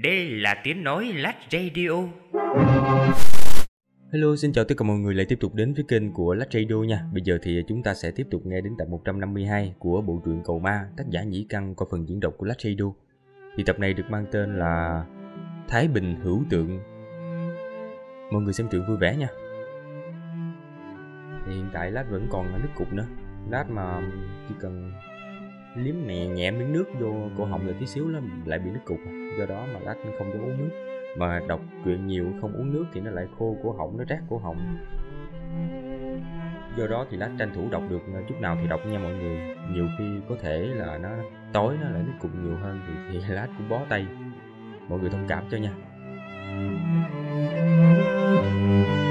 Đây là tiếng nói Lát Radio. Hello, xin chào tất cả mọi người lại tiếp tục đến với kênh của Lách Radio nha. Bây giờ thì chúng ta sẽ tiếp tục nghe đến tập 152 của bộ truyện Cầu Ma, tác giả Nhĩ Căn qua phần diễn đọc của Lách Radio. Thì tập này được mang tên là Thái Bình Hữu Tượng. Mọi người xem truyện vui vẻ nha. Thì hiện tại Lách vẫn còn ở nước cục nữa. Lách mà chỉ cần liếm nhẹ nhẹ miếng nước vô cổ họng là tí xíu là lại bị nước cục à do đó mà lát cũng không dám uống nước mà đọc truyện nhiều không uống nước thì nó lại khô cổ họng nó rát cổ họng do đó thì lát tranh thủ đọc được ờ, chút nào thì đọc nha mọi người nhiều khi có thể là nó tối nó lại nó cụm nhiều hơn thì, thì lách cũng bó tay mọi người thông cảm cho nha Thank you.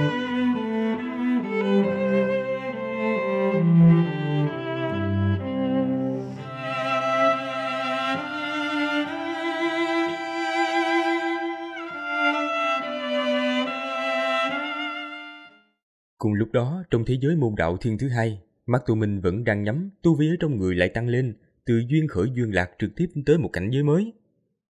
Lúc đó, trong thế giới môn đạo thiên thứ hai, mắt tu minh vẫn đang nhắm, tu vi ở trong người lại tăng lên, từ duyên khởi duyên lạc trực tiếp tới một cảnh giới mới.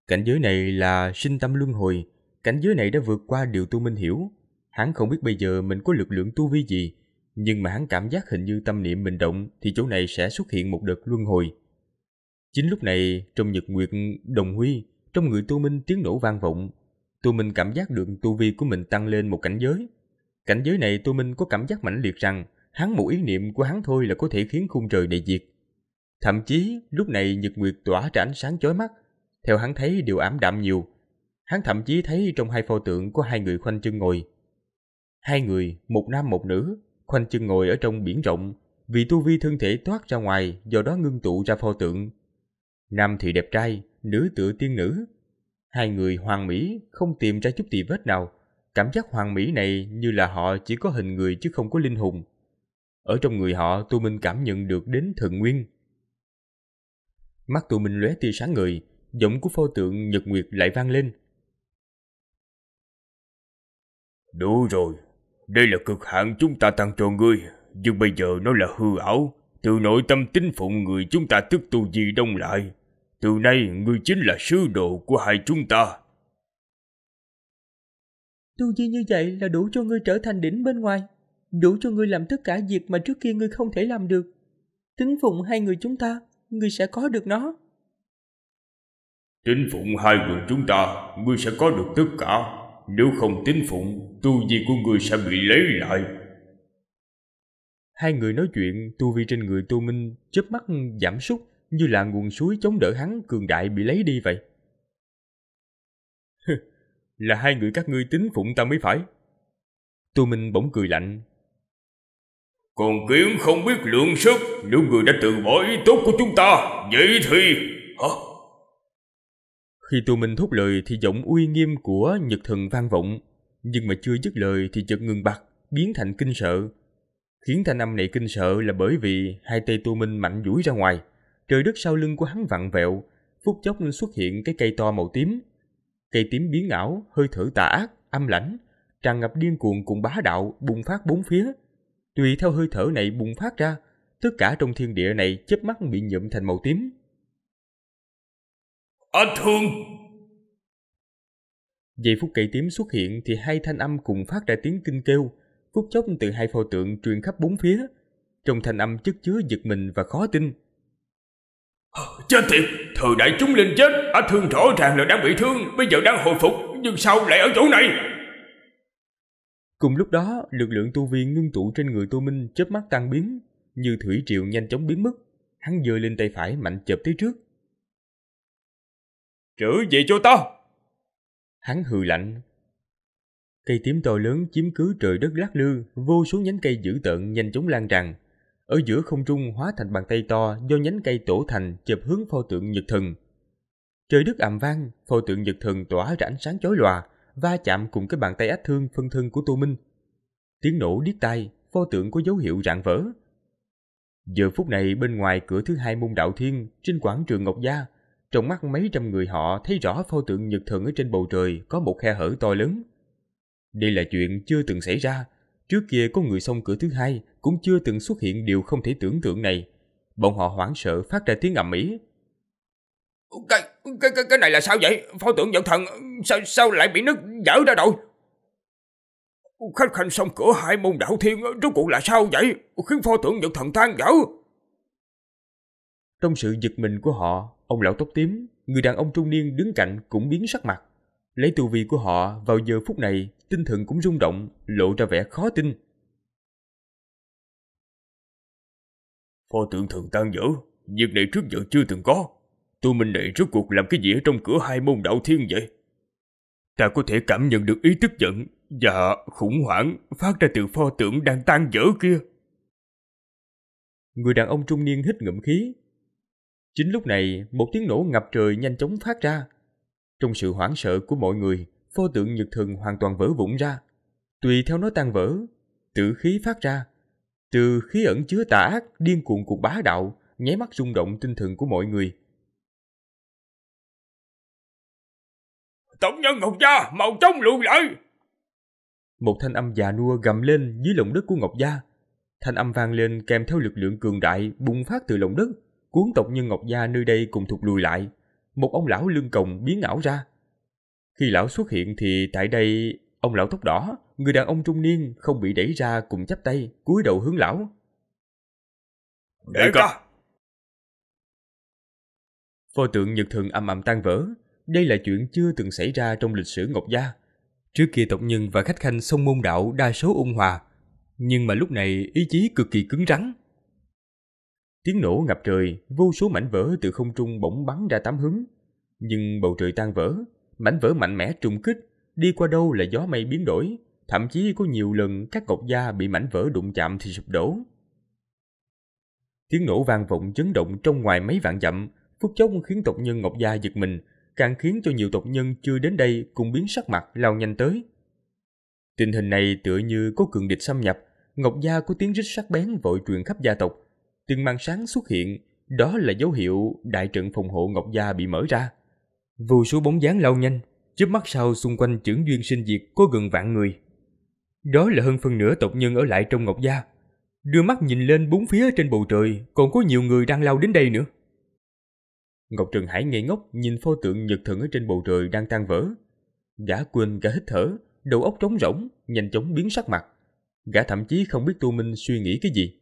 Cảnh giới này là sinh tâm luân hồi, cảnh giới này đã vượt qua điều tu minh hiểu. Hắn không biết bây giờ mình có lực lượng tu vi gì, nhưng mà hắn cảm giác hình như tâm niệm mình động thì chỗ này sẽ xuất hiện một đợt luân hồi. Chính lúc này, trong nhật nguyệt đồng huy, trong người tu minh tiếng nổ vang vọng, tu minh cảm giác được tu vi của mình tăng lên một cảnh giới. Cảnh giới này Tô Minh có cảm giác mãnh liệt rằng hắn một ý niệm của hắn thôi là có thể khiến khung trời này diệt. Thậm chí lúc này nhật nguyệt tỏa ra ánh sáng chói mắt, theo hắn thấy đều ám đạm nhiều. Hắn thậm chí thấy trong hai pho tượng có hai người khoanh chân ngồi. Hai người, một nam một nữ, khoanh chân ngồi ở trong biển rộng, vì tu vi thân thể thoát ra ngoài do đó ngưng tụ ra pho tượng. Nam thì đẹp trai, nữ tựa tiên nữ. Hai người hoàng mỹ, không tìm ra chút tì vết nào, Cảm giác hoàng mỹ này như là họ chỉ có hình người chứ không có linh hồn. Ở trong người họ Tu Minh cảm nhận được đến thượng nguyên. Mắt Tu Minh lóe tia sáng người, giọng của pho tượng Nhật Nguyệt lại vang lên. Đủ rồi, đây là cực hạn chúng ta tặng cho ngươi, nhưng bây giờ nó là hư ảo. Từ nội tâm tính phụng người chúng ta thức tu gì đông lại. Từ nay ngươi chính là sứ đồ của hai chúng ta. Tu vi như vậy là đủ cho ngươi trở thành đỉnh bên ngoài, đủ cho ngươi làm tất cả việc mà trước kia ngươi không thể làm được. Tính phụng hai người chúng ta, ngươi sẽ có được nó. Tính phụng hai người chúng ta, ngươi sẽ có được tất cả. Nếu không tính phụng, tu vi của ngươi sẽ bị lấy lại. Hai người nói chuyện, tu vi trên người tu Minh chớp mắt giảm sút như là nguồn suối chống đỡ hắn cường đại bị lấy đi vậy là hai người các ngươi tính phụng ta mới phải. Tô Minh bỗng cười lạnh. Còn kiến không biết lượng sức, nếu người đã từ bỏ ý tốt của chúng ta, vậy thì... Hả? Khi Tô Minh thốt lời thì giọng uy nghiêm của Nhật Thần vang vọng, nhưng mà chưa dứt lời thì chợt ngừng bặt, biến thành kinh sợ. Khiến thanh âm này kinh sợ là bởi vì hai tay Tô Minh mạnh duỗi ra ngoài, trời đất sau lưng của hắn vặn vẹo, phút chốc xuất hiện cái cây to màu tím cây tím biến ảo, hơi thở tà ác, âm lãnh, tràn ngập điên cuồng cùng bá đạo bùng phát bốn phía. Tùy theo hơi thở này bùng phát ra, tất cả trong thiên địa này chớp mắt bị nhuộm thành màu tím. Anh Thương! Giây phút cây tím xuất hiện thì hai thanh âm cùng phát ra tiếng kinh kêu, phút chốc từ hai pho tượng truyền khắp bốn phía. Trong thanh âm chất chứa giật mình và khó tin. Ờ, chết tiệt Thời đại chúng linh chết á thương rõ ràng là đang bị thương Bây giờ đang hồi phục Nhưng sao lại ở chỗ này Cùng lúc đó lực lượng tu viên ngưng tụ trên người Tô Minh chớp mắt tan biến Như thủy triệu nhanh chóng biến mất Hắn giơ lên tay phải mạnh chộp tới trước trữ gì cho ta Hắn hừ lạnh Cây tím to lớn chiếm cứ trời đất lắc lư Vô số nhánh cây dữ tợn nhanh chóng lan tràn ở giữa không trung hóa thành bàn tay to do nhánh cây tổ thành chụp hướng pho tượng Nhật Thần. Trời đất ầm vang, pho tượng Nhật Thần tỏa ra ánh sáng chói lòa, va chạm cùng cái bàn tay ách thương phân thân của Tô Minh. Tiếng nổ điếc tai, pho tượng có dấu hiệu rạn vỡ. Giờ phút này bên ngoài cửa thứ hai môn đạo thiên, trên quảng trường Ngọc Gia, trong mắt mấy trăm người họ thấy rõ pho tượng Nhật Thần ở trên bầu trời có một khe hở to lớn. Đây là chuyện chưa từng xảy ra, trước kia có người xông cửa thứ hai, cũng chưa từng xuất hiện điều không thể tưởng tượng này. Bọn họ hoảng sợ phát ra tiếng ầm ĩ. Cái, cái cái cái này là sao vậy? Pho tượng giận thần sao sao lại bị nước dở ra rồi? Khách khanh xong cửa hai môn đạo thiên rốt cuộc là sao vậy? Khiến pho tượng giận thần than dở. Trong sự giật mình của họ, ông lão tóc tím, người đàn ông trung niên đứng cạnh cũng biến sắc mặt. Lấy tu vi của họ vào giờ phút này, tinh thần cũng rung động, lộ ra vẻ khó tin. Pho tượng thần tan dở, việc này trước giờ chưa từng có. Tu Minh này rốt cuộc làm cái gì ở trong cửa hai môn đạo thiên vậy? Ta có thể cảm nhận được ý tức giận và khủng hoảng phát ra từ pho tượng đang tan dở kia. Người đàn ông trung niên hít ngậm khí. Chính lúc này, một tiếng nổ ngập trời nhanh chóng phát ra. Trong sự hoảng sợ của mọi người, pho tượng nhật thần hoàn toàn vỡ vụn ra. Tùy theo nó tan vỡ, tử khí phát ra, từ khí ẩn chứa tà ác, điên cuồng cuộc bá đạo, nháy mắt rung động tinh thần của mọi người. Tổng nhân Ngọc Gia, màu trống lùi lại! Một thanh âm già nua gầm lên dưới lòng đất của Ngọc Gia. Thanh âm vang lên kèm theo lực lượng cường đại bùng phát từ lòng đất, cuốn tộc nhân Ngọc Gia nơi đây cùng thụt lùi lại. Một ông lão lưng còng biến ảo ra. Khi lão xuất hiện thì tại đây, ông lão tóc đỏ, người đàn ông trung niên không bị đẩy ra cùng chắp tay cúi đầu hướng lão đại ca pho tượng nhật thần âm ầm tan vỡ đây là chuyện chưa từng xảy ra trong lịch sử ngọc gia trước kia tộc nhân và khách khanh sông môn đạo đa số ôn hòa nhưng mà lúc này ý chí cực kỳ cứng rắn tiếng nổ ngập trời vô số mảnh vỡ từ không trung bỗng bắn ra tám hướng nhưng bầu trời tan vỡ mảnh vỡ mạnh mẽ trùng kích đi qua đâu là gió mây biến đổi Thậm chí có nhiều lần các cột da bị mảnh vỡ đụng chạm thì sụp đổ. Tiếng nổ vang vọng chấn động trong ngoài mấy vạn dặm, phút chốc khiến tộc nhân Ngọc Gia giật mình, càng khiến cho nhiều tộc nhân chưa đến đây cùng biến sắc mặt lao nhanh tới. Tình hình này tựa như có cường địch xâm nhập, Ngọc Gia có tiếng rít sắc bén vội truyền khắp gia tộc. Từng màn sáng xuất hiện, đó là dấu hiệu đại trận phòng hộ Ngọc Gia bị mở ra. Vô số bóng dáng lao nhanh, chớp mắt sau xung quanh trưởng duyên sinh diệt có gần vạn người. Đó là hơn phần nửa tộc nhân ở lại trong Ngọc Gia. Đưa mắt nhìn lên bốn phía trên bầu trời, còn có nhiều người đang lao đến đây nữa. Ngọc Trần Hải ngây ngốc nhìn pho tượng nhật thần ở trên bầu trời đang tan vỡ. Gã quên cả hít thở, đầu óc trống rỗng, nhanh chóng biến sắc mặt. Gã thậm chí không biết Tu Minh suy nghĩ cái gì.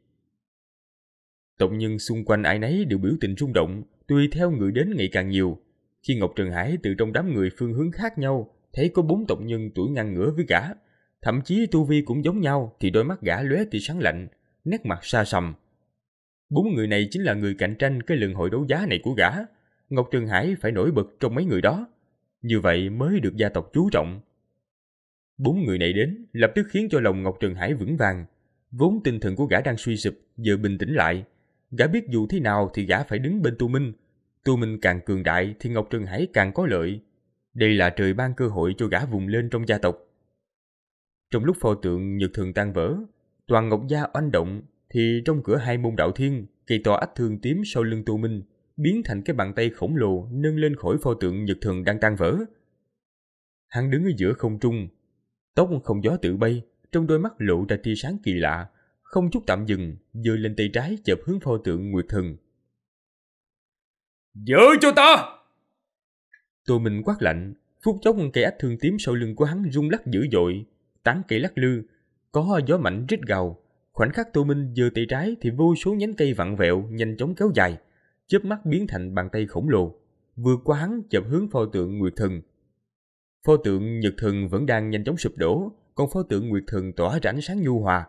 Tộc nhân xung quanh ai nấy đều biểu tình rung động, tùy theo người đến ngày càng nhiều. Khi Ngọc Trần Hải từ trong đám người phương hướng khác nhau, thấy có bốn tộc nhân tuổi ngang ngửa với gã, thậm chí tu vi cũng giống nhau thì đôi mắt gã lóe tia sáng lạnh, nét mặt xa sầm. Bốn người này chính là người cạnh tranh cái lần hội đấu giá này của gã. Ngọc Trường Hải phải nổi bật trong mấy người đó. Như vậy mới được gia tộc chú trọng. Bốn người này đến lập tức khiến cho lòng Ngọc Trường Hải vững vàng. Vốn tinh thần của gã đang suy sụp, giờ bình tĩnh lại. Gã biết dù thế nào thì gã phải đứng bên Tu Minh. Tu Minh càng cường đại thì Ngọc Trường Hải càng có lợi. Đây là trời ban cơ hội cho gã vùng lên trong gia tộc trong lúc pho tượng nhược thường tan vỡ, toàn ngọc gia oanh động, thì trong cửa hai môn đạo thiên, kỳ to ách thương tím sau lưng tu minh, biến thành cái bàn tay khổng lồ nâng lên khỏi pho tượng nhật thường đang tan vỡ. Hắn đứng ở giữa không trung, tóc không gió tự bay, trong đôi mắt lộ ra tia sáng kỳ lạ, không chút tạm dừng, giơ lên tay trái chộp hướng pho tượng Nguyệt Thần. "Giữ cho ta!" Tô Minh quát lạnh, phút chốc cây ách thương tím sau lưng của hắn rung lắc dữ dội, tán cây lắc lư, có gió mạnh rít gào. Khoảnh khắc Tô Minh vừa tay trái thì vô số nhánh cây vặn vẹo nhanh chóng kéo dài, chớp mắt biến thành bàn tay khổng lồ, vừa qua hắn chụp hướng pho tượng Nguyệt Thần. Pho tượng Nhật Thần vẫn đang nhanh chóng sụp đổ, còn pho tượng Nguyệt Thần tỏa ra ánh sáng nhu hòa.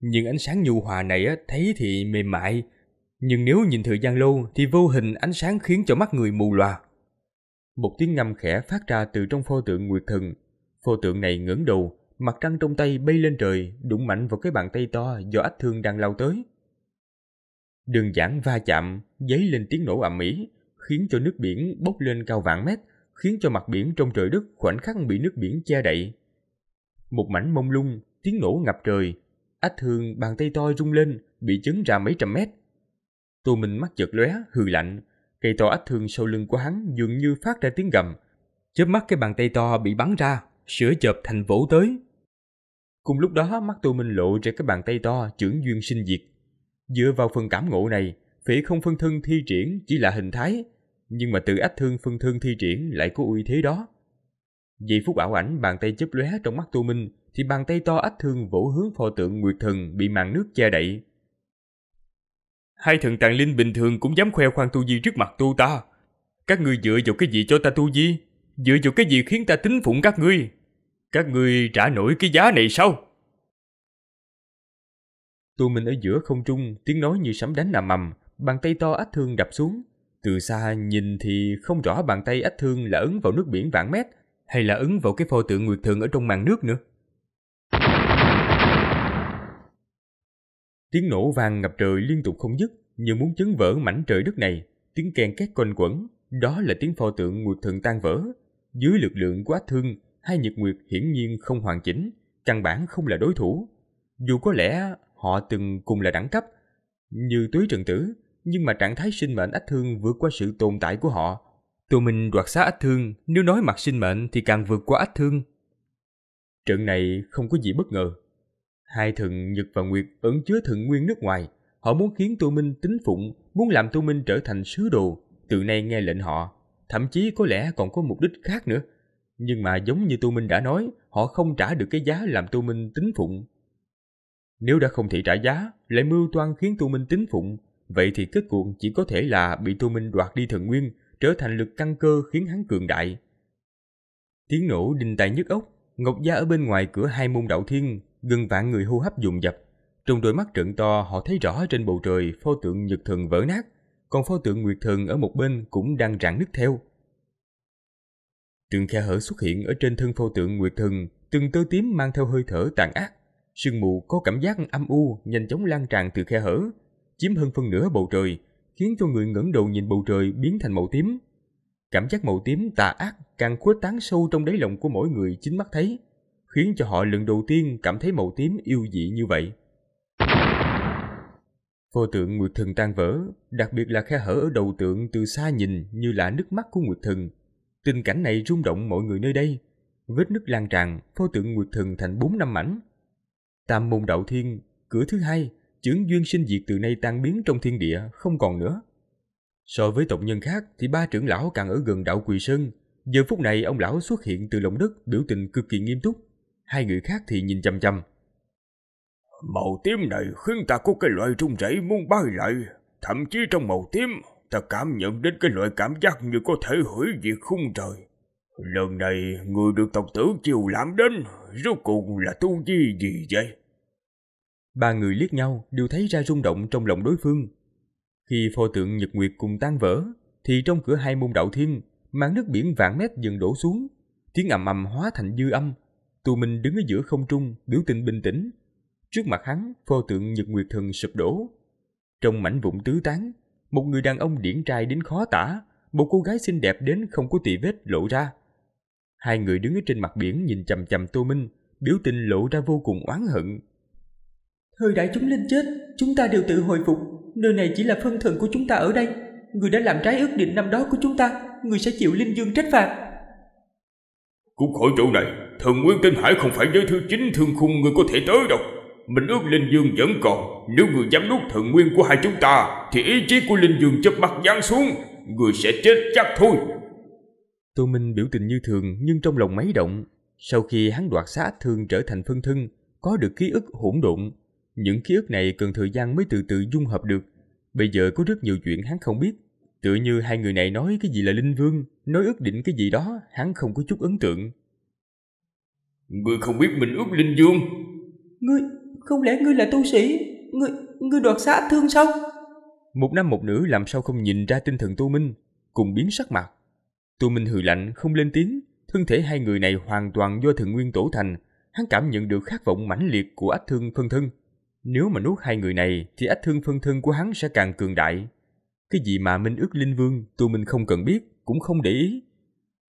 Nhưng ánh sáng nhu hòa này á thấy thì mềm mại, nhưng nếu nhìn thời gian lâu thì vô hình ánh sáng khiến cho mắt người mù lòa. Một tiếng ngâm khẽ phát ra từ trong pho tượng Nguyệt Thần. Pho tượng này ngẩng đầu, Mặt trăng trong tay bay lên trời, đụng mạnh vào cái bàn tay to do ách thương đang lao tới. Đường giảng va chạm, giấy lên tiếng nổ ầm ĩ, khiến cho nước biển bốc lên cao vạn mét, khiến cho mặt biển trong trời đất khoảnh khắc bị nước biển che đậy. Một mảnh mông lung, tiếng nổ ngập trời, ách thương bàn tay to rung lên, bị chấn ra mấy trăm mét. Tô Minh mắt chợt lóe, hừ lạnh, cây to ách thương sau lưng của hắn dường như phát ra tiếng gầm. Chớp mắt cái bàn tay to bị bắn ra, sửa chợp thành vỗ tới, Cùng lúc đó mắt Tô Minh lộ ra cái bàn tay to trưởng duyên sinh diệt. Dựa vào phần cảm ngộ này, phỉ không phân thân thi triển chỉ là hình thái, nhưng mà tự ách thương phân thân thi triển lại có uy thế đó. Vì phút ảo ảnh bàn tay chớp lóe trong mắt Tô Minh thì bàn tay to ách thương vỗ hướng pho tượng Nguyệt Thần bị màn nước che đậy. Hai thần tàng linh bình thường cũng dám khoe khoang tu di trước mặt tu ta. Các ngươi dựa vào cái gì cho ta tu di? Dựa vào cái gì khiến ta tính phụng các ngươi? Các ngươi trả nổi cái giá này sao? Tụi mình ở giữa không trung, tiếng nói như sấm đánh nằm mầm, bàn tay to ách thương đập xuống. Từ xa nhìn thì không rõ bàn tay ách thương là ấn vào nước biển vạn mét hay là ấn vào cái pho tượng nguyệt thường ở trong màn nước nữa. Tiếng nổ vang ngập trời liên tục không dứt, như muốn chấn vỡ mảnh trời đất này. Tiếng kèn két quanh quẩn, đó là tiếng pho tượng nguyệt thường tan vỡ. Dưới lực lượng của ách thương, hai Nhật Nguyệt hiển nhiên không hoàn chỉnh, căn bản không là đối thủ. Dù có lẽ họ từng cùng là đẳng cấp, như túi trần tử, nhưng mà trạng thái sinh mệnh ách thương vượt qua sự tồn tại của họ. Tụi mình đoạt xá ách thương, nếu nói mặt sinh mệnh thì càng vượt qua ách thương. Trận này không có gì bất ngờ. Hai thần Nhật và Nguyệt ẩn chứa thượng nguyên nước ngoài. Họ muốn khiến Tô Minh tính phụng, muốn làm Tô Minh trở thành sứ đồ, từ nay nghe lệnh họ. Thậm chí có lẽ còn có mục đích khác nữa, nhưng mà giống như Tu Minh đã nói, họ không trả được cái giá làm Tu Minh tính phụng. Nếu đã không thể trả giá, lại mưu toan khiến Tu Minh tính phụng, vậy thì kết cuộc chỉ có thể là bị Tu Minh đoạt đi thần nguyên, trở thành lực căn cơ khiến hắn cường đại. Tiếng nổ đinh tai nhức ốc, Ngọc Gia ở bên ngoài cửa hai môn đạo thiên, gần vạn người hô hấp dùng dập. Trong đôi mắt trợn to họ thấy rõ trên bầu trời pho tượng nhật thần vỡ nát, còn pho tượng nguyệt thần ở một bên cũng đang rạn nứt theo. Từng khe hở xuất hiện ở trên thân pho tượng Nguyệt Thần, từng tơ tím mang theo hơi thở tàn ác. Sương mù có cảm giác âm u nhanh chóng lan tràn từ khe hở, chiếm hơn phân nửa bầu trời, khiến cho người ngẩng đầu nhìn bầu trời biến thành màu tím. Cảm giác màu tím tà ác càng khuếch tán sâu trong đáy lòng của mỗi người chính mắt thấy, khiến cho họ lần đầu tiên cảm thấy màu tím yêu dị như vậy. Pho tượng Nguyệt Thần tan vỡ, đặc biệt là khe hở ở đầu tượng từ xa nhìn như là nước mắt của Nguyệt Thần, Tình cảnh này rung động mọi người nơi đây. Vết nứt lan tràn, pho tượng Nguyệt Thần thành bốn năm mảnh. Tam môn đạo thiên, cửa thứ hai, chưởng duyên sinh diệt từ nay tan biến trong thiên địa, không còn nữa. So với tộc nhân khác thì ba trưởng lão càng ở gần đạo Quỳ Sơn. Giờ phút này ông lão xuất hiện từ lòng đất biểu tình cực kỳ nghiêm túc. Hai người khác thì nhìn chăm chăm. Màu tím này khiến ta có cái loại rung rẩy muốn bay lại. Thậm chí trong màu tím ta cảm nhận đến cái loại cảm giác như có thể hủy diệt khung trời. Lần này, người được tộc tử chiều lãm đến, rốt cuộc là tu vi gì vậy? Ba người liếc nhau đều thấy ra rung động trong lòng đối phương. Khi pho tượng Nhật Nguyệt cùng tan vỡ, thì trong cửa hai môn đạo thiên, màn nước biển vạn mét dần đổ xuống, tiếng ầm ầm hóa thành dư âm. Tù mình đứng ở giữa không trung, biểu tình bình tĩnh. Trước mặt hắn, pho tượng Nhật Nguyệt Thần sụp đổ. Trong mảnh vụn tứ tán, một người đàn ông điển trai đến khó tả, một cô gái xinh đẹp đến không có tỳ vết lộ ra. Hai người đứng ở trên mặt biển nhìn chằm chằm Tô Minh, biểu tình lộ ra vô cùng oán hận. Thời đại chúng linh chết, chúng ta đều tự hồi phục, nơi này chỉ là phân thần của chúng ta ở đây. Người đã làm trái ước định năm đó của chúng ta, người sẽ chịu linh dương trách phạt. Cũng khỏi chỗ này, thần nguyên tinh hải không phải giới thứ chính thương khung người có thể tới đâu. Mình ước Linh Dương vẫn còn Nếu người dám nuốt thần nguyên của hai chúng ta Thì ý chí của Linh Dương chớp mắt giáng xuống Người sẽ chết chắc thôi Tô Minh biểu tình như thường Nhưng trong lòng máy động Sau khi hắn đoạt xá thường trở thành phân thân Có được ký ức hỗn độn Những ký ức này cần thời gian mới từ từ dung hợp được Bây giờ có rất nhiều chuyện hắn không biết Tựa như hai người này nói cái gì là Linh Vương Nói ước định cái gì đó Hắn không có chút ấn tượng người không biết mình ước Linh vương Ngươi không lẽ ngươi là tu sĩ Ngươi, ngươi đoạt sát thương sao Một nam một nữ làm sao không nhìn ra tinh thần tu Minh Cùng biến sắc mặt tu Minh hừ lạnh không lên tiếng Thân thể hai người này hoàn toàn do thượng nguyên tổ thành Hắn cảm nhận được khát vọng mãnh liệt của ách thương phân thân Nếu mà nuốt hai người này Thì ách thương phân thân của hắn sẽ càng cường đại Cái gì mà Minh ước linh vương tu Minh không cần biết Cũng không để ý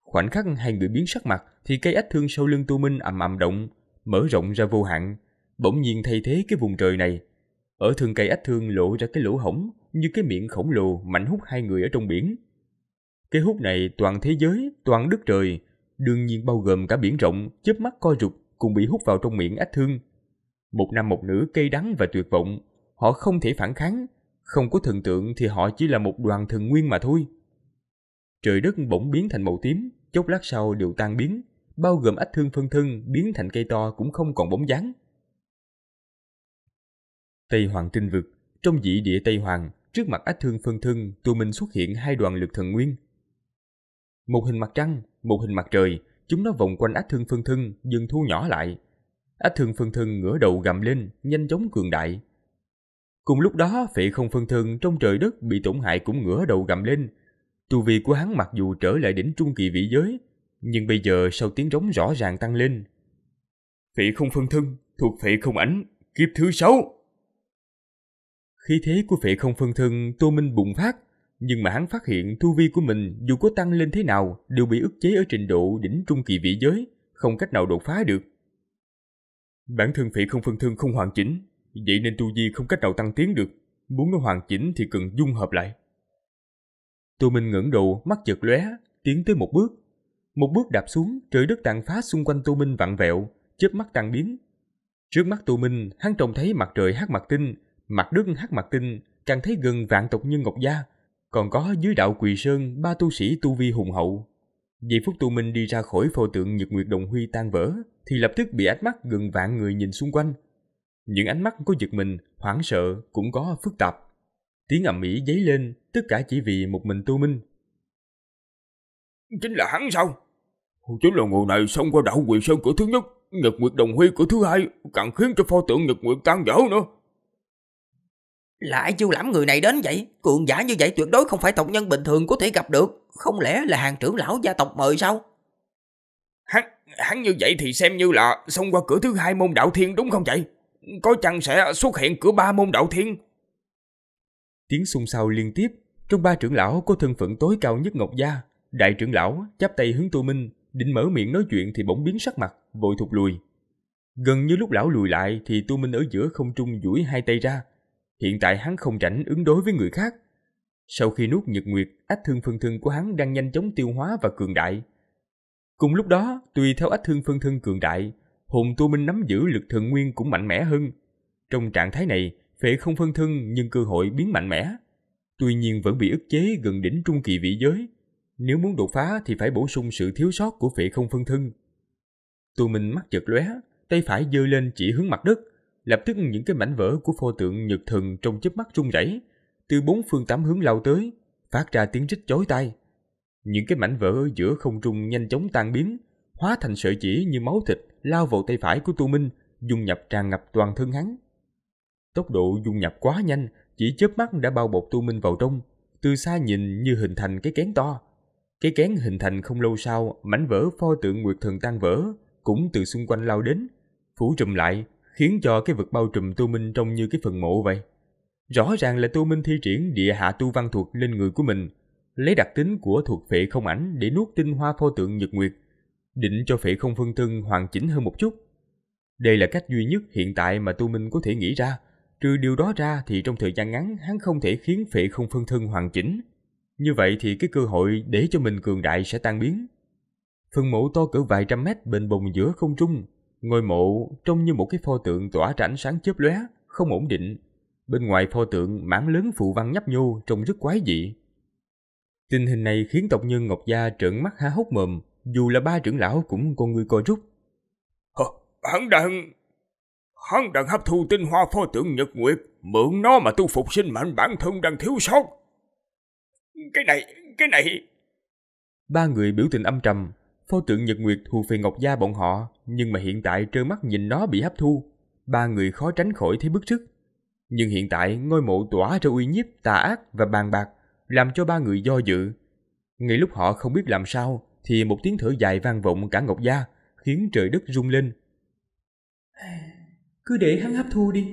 Khoảnh khắc hai người biến sắc mặt Thì cây ách thương sau lưng tu Minh ầm ầm động Mở rộng ra vô hạn bỗng nhiên thay thế cái vùng trời này. Ở thương cây ách thương lộ ra cái lỗ hổng như cái miệng khổng lồ mạnh hút hai người ở trong biển. Cái hút này toàn thế giới, toàn đất trời, đương nhiên bao gồm cả biển rộng, chớp mắt co rụt cùng bị hút vào trong miệng ách thương. Một nam một nữ cây đắng và tuyệt vọng, họ không thể phản kháng, không có thần tượng thì họ chỉ là một đoàn thần nguyên mà thôi. Trời đất bỗng biến thành màu tím, chốc lát sau đều tan biến, bao gồm ách thương phân thân biến thành cây to cũng không còn bóng dáng. Tây Hoàng tinh vực, trong dị địa Tây Hoàng, trước mặt Ách Thương phân thân, tụi mình xuất hiện hai đoàn lực thần nguyên. Một hình mặt trăng, một hình mặt trời, chúng nó vòng quanh Ách Thương phân thân, dần thu nhỏ lại. Ách Thương phân thân ngửa đầu gầm lên, nhanh chóng cường đại. Cùng lúc đó, phệ không phân thân trong trời đất bị tổn hại cũng ngửa đầu gầm lên. Tu vi của hắn mặc dù trở lại đỉnh trung kỳ vị giới, nhưng bây giờ sau tiếng rống rõ ràng tăng lên. Phệ không phân thân, thuộc phệ không ảnh, kiếp thứ sáu khi thế của phệ không phân thân Tô Minh bùng phát, nhưng mà hắn phát hiện tu vi của mình dù có tăng lên thế nào đều bị ức chế ở trình độ đỉnh trung kỳ vị giới, không cách nào đột phá được. Bản thân phệ không phân thân không hoàn chỉnh, vậy nên tu vi không cách nào tăng tiến được, muốn nó hoàn chỉnh thì cần dung hợp lại. Tô Minh ngẩng đầu, mắt chợt lóe, tiến tới một bước. Một bước đạp xuống, trời đất tàn phá xung quanh Tô Minh vặn vẹo, chớp mắt tan biến. Trước mắt Tô Minh, hắn trông thấy mặt trời hát mặt tinh, Mặt đức hắc mặt tinh, càng thấy gần vạn tộc nhân Ngọc Gia, còn có dưới đạo Quỳ Sơn ba tu sĩ tu vi hùng hậu. Vì Phúc Tu Minh đi ra khỏi pho tượng Nhật Nguyệt Đồng Huy tan vỡ, thì lập tức bị ánh mắt gần vạn người nhìn xung quanh. Những ánh mắt có giật mình, hoảng sợ, cũng có phức tạp. Tiếng ầm ĩ dấy lên, tất cả chỉ vì một mình Tu Minh. Chính là hắn sao? Chính là người này xông qua đạo Quỳ Sơn cửa thứ nhất, Nhật Nguyệt Đồng Huy cửa thứ hai, càng khiến cho pho tượng Nhật Nguyệt tan vỡ nữa. Lại chiêu lãm người này đến vậy, cường giả như vậy tuyệt đối không phải tộc nhân bình thường có thể gặp được, không lẽ là hàng trưởng lão gia tộc mời sao? Hắn, hắn như vậy thì xem như là xông qua cửa thứ hai môn đạo thiên đúng không vậy? Có chăng sẽ xuất hiện cửa ba môn đạo thiên? Tiếng xung sao liên tiếp, trong ba trưởng lão có thân phận tối cao nhất Ngọc Gia, đại trưởng lão chắp tay hướng Tô Minh, định mở miệng nói chuyện thì bỗng biến sắc mặt, vội thụt lùi. Gần như lúc lão lùi lại thì Tu Minh ở giữa không trung duỗi hai tay ra, Hiện tại hắn không rảnh ứng đối với người khác. Sau khi nuốt nhật nguyệt, ách thương phân thân của hắn đang nhanh chóng tiêu hóa và cường đại. Cùng lúc đó, tùy theo ách thương phân thân cường đại, hồn tu minh nắm giữ lực thượng nguyên cũng mạnh mẽ hơn. Trong trạng thái này, phệ không phân thân nhưng cơ hội biến mạnh mẽ. Tuy nhiên vẫn bị ức chế gần đỉnh trung kỳ vị giới. Nếu muốn đột phá thì phải bổ sung sự thiếu sót của phệ không phân thân. Tu Minh mắt chợt lóe, tay phải giơ lên chỉ hướng mặt đất, lập tức những cái mảnh vỡ của pho tượng nhật thần trong chớp mắt rung rẩy, từ bốn phương tám hướng lao tới, phát ra tiếng rít chói tai. Những cái mảnh vỡ ở giữa không trung nhanh chóng tan biến, hóa thành sợi chỉ như máu thịt lao vào tay phải của Tu Minh, dung nhập tràn ngập toàn thân hắn. Tốc độ dung nhập quá nhanh, chỉ chớp mắt đã bao bọc Tu Minh vào trong, từ xa nhìn như hình thành cái kén to. Cái kén hình thành không lâu sau, mảnh vỡ pho tượng Nguyệt Thần tan vỡ, cũng từ xung quanh lao đến, phủ trùm lại, khiến cho cái vực bao trùm tu minh trông như cái phần mộ vậy. Rõ ràng là tu minh thi triển địa hạ tu văn thuật lên người của mình, lấy đặc tính của thuộc phệ không ảnh để nuốt tinh hoa pho tượng nhật nguyệt, định cho phệ không phân thân hoàn chỉnh hơn một chút. Đây là cách duy nhất hiện tại mà tu minh có thể nghĩ ra, trừ điều đó ra thì trong thời gian ngắn hắn không thể khiến phệ không phân thân hoàn chỉnh. Như vậy thì cái cơ hội để cho mình cường đại sẽ tan biến. Phần mộ to cỡ vài trăm mét bên bồng giữa không trung, Ngôi mộ trông như một cái pho tượng tỏa ra sáng chớp lóe, không ổn định. Bên ngoài pho tượng mảng lớn phụ văn nhấp nhô trông rất quái dị. Tình hình này khiến tộc nhân Ngọc Gia trợn mắt há hốc mồm, dù là ba trưởng lão cũng con người co rút. hắn đang... Hắn đang hấp thu tinh hoa pho tượng Nhật Nguyệt, mượn nó mà tu phục sinh mạnh bản thân đang thiếu sót. Cái này, cái này... Ba người biểu tình âm trầm, Pho tượng Nhật Nguyệt thuộc về Ngọc Gia bọn họ, nhưng mà hiện tại trơ mắt nhìn nó bị hấp thu. Ba người khó tránh khỏi thấy bức rứt. Nhưng hiện tại ngôi mộ tỏa ra uy nhiếp, tà ác và bàn bạc, làm cho ba người do dự. Ngay lúc họ không biết làm sao, thì một tiếng thở dài vang vọng cả Ngọc Gia, khiến trời đất rung lên. Cứ để hắn hấp thu đi.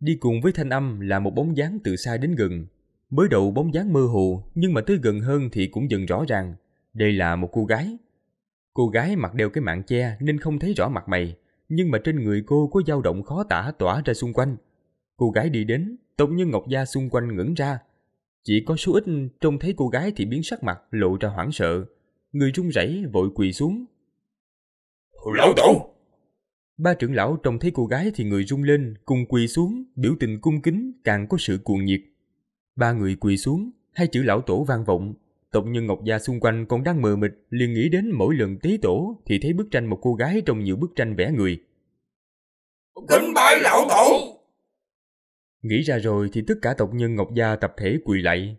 Đi cùng với thanh âm là một bóng dáng từ xa đến gần. Mới đầu bóng dáng mơ hồ, nhưng mà tới gần hơn thì cũng dần rõ ràng, đây là một cô gái. Cô gái mặc đeo cái mạng che nên không thấy rõ mặt mày, nhưng mà trên người cô có dao động khó tả tỏa ra xung quanh. Cô gái đi đến, Tống Nhân Ngọc Gia xung quanh ngẩng ra. Chỉ có số ít trông thấy cô gái thì biến sắc mặt, lộ ra hoảng sợ. Người run rẩy vội quỳ xuống. Lão Tổ! Ba trưởng lão trông thấy cô gái thì người rung lên, cùng quỳ xuống, biểu tình cung kính, càng có sự cuồng nhiệt. Ba người quỳ xuống, hai chữ lão tổ vang vọng, tộc nhân Ngọc Gia xung quanh còn đang mờ mịt liền nghĩ đến mỗi lần tế tổ thì thấy bức tranh một cô gái trong nhiều bức tranh vẽ người. Kính bái lão tổ! Nghĩ ra rồi thì tất cả tộc nhân Ngọc Gia tập thể quỳ lại.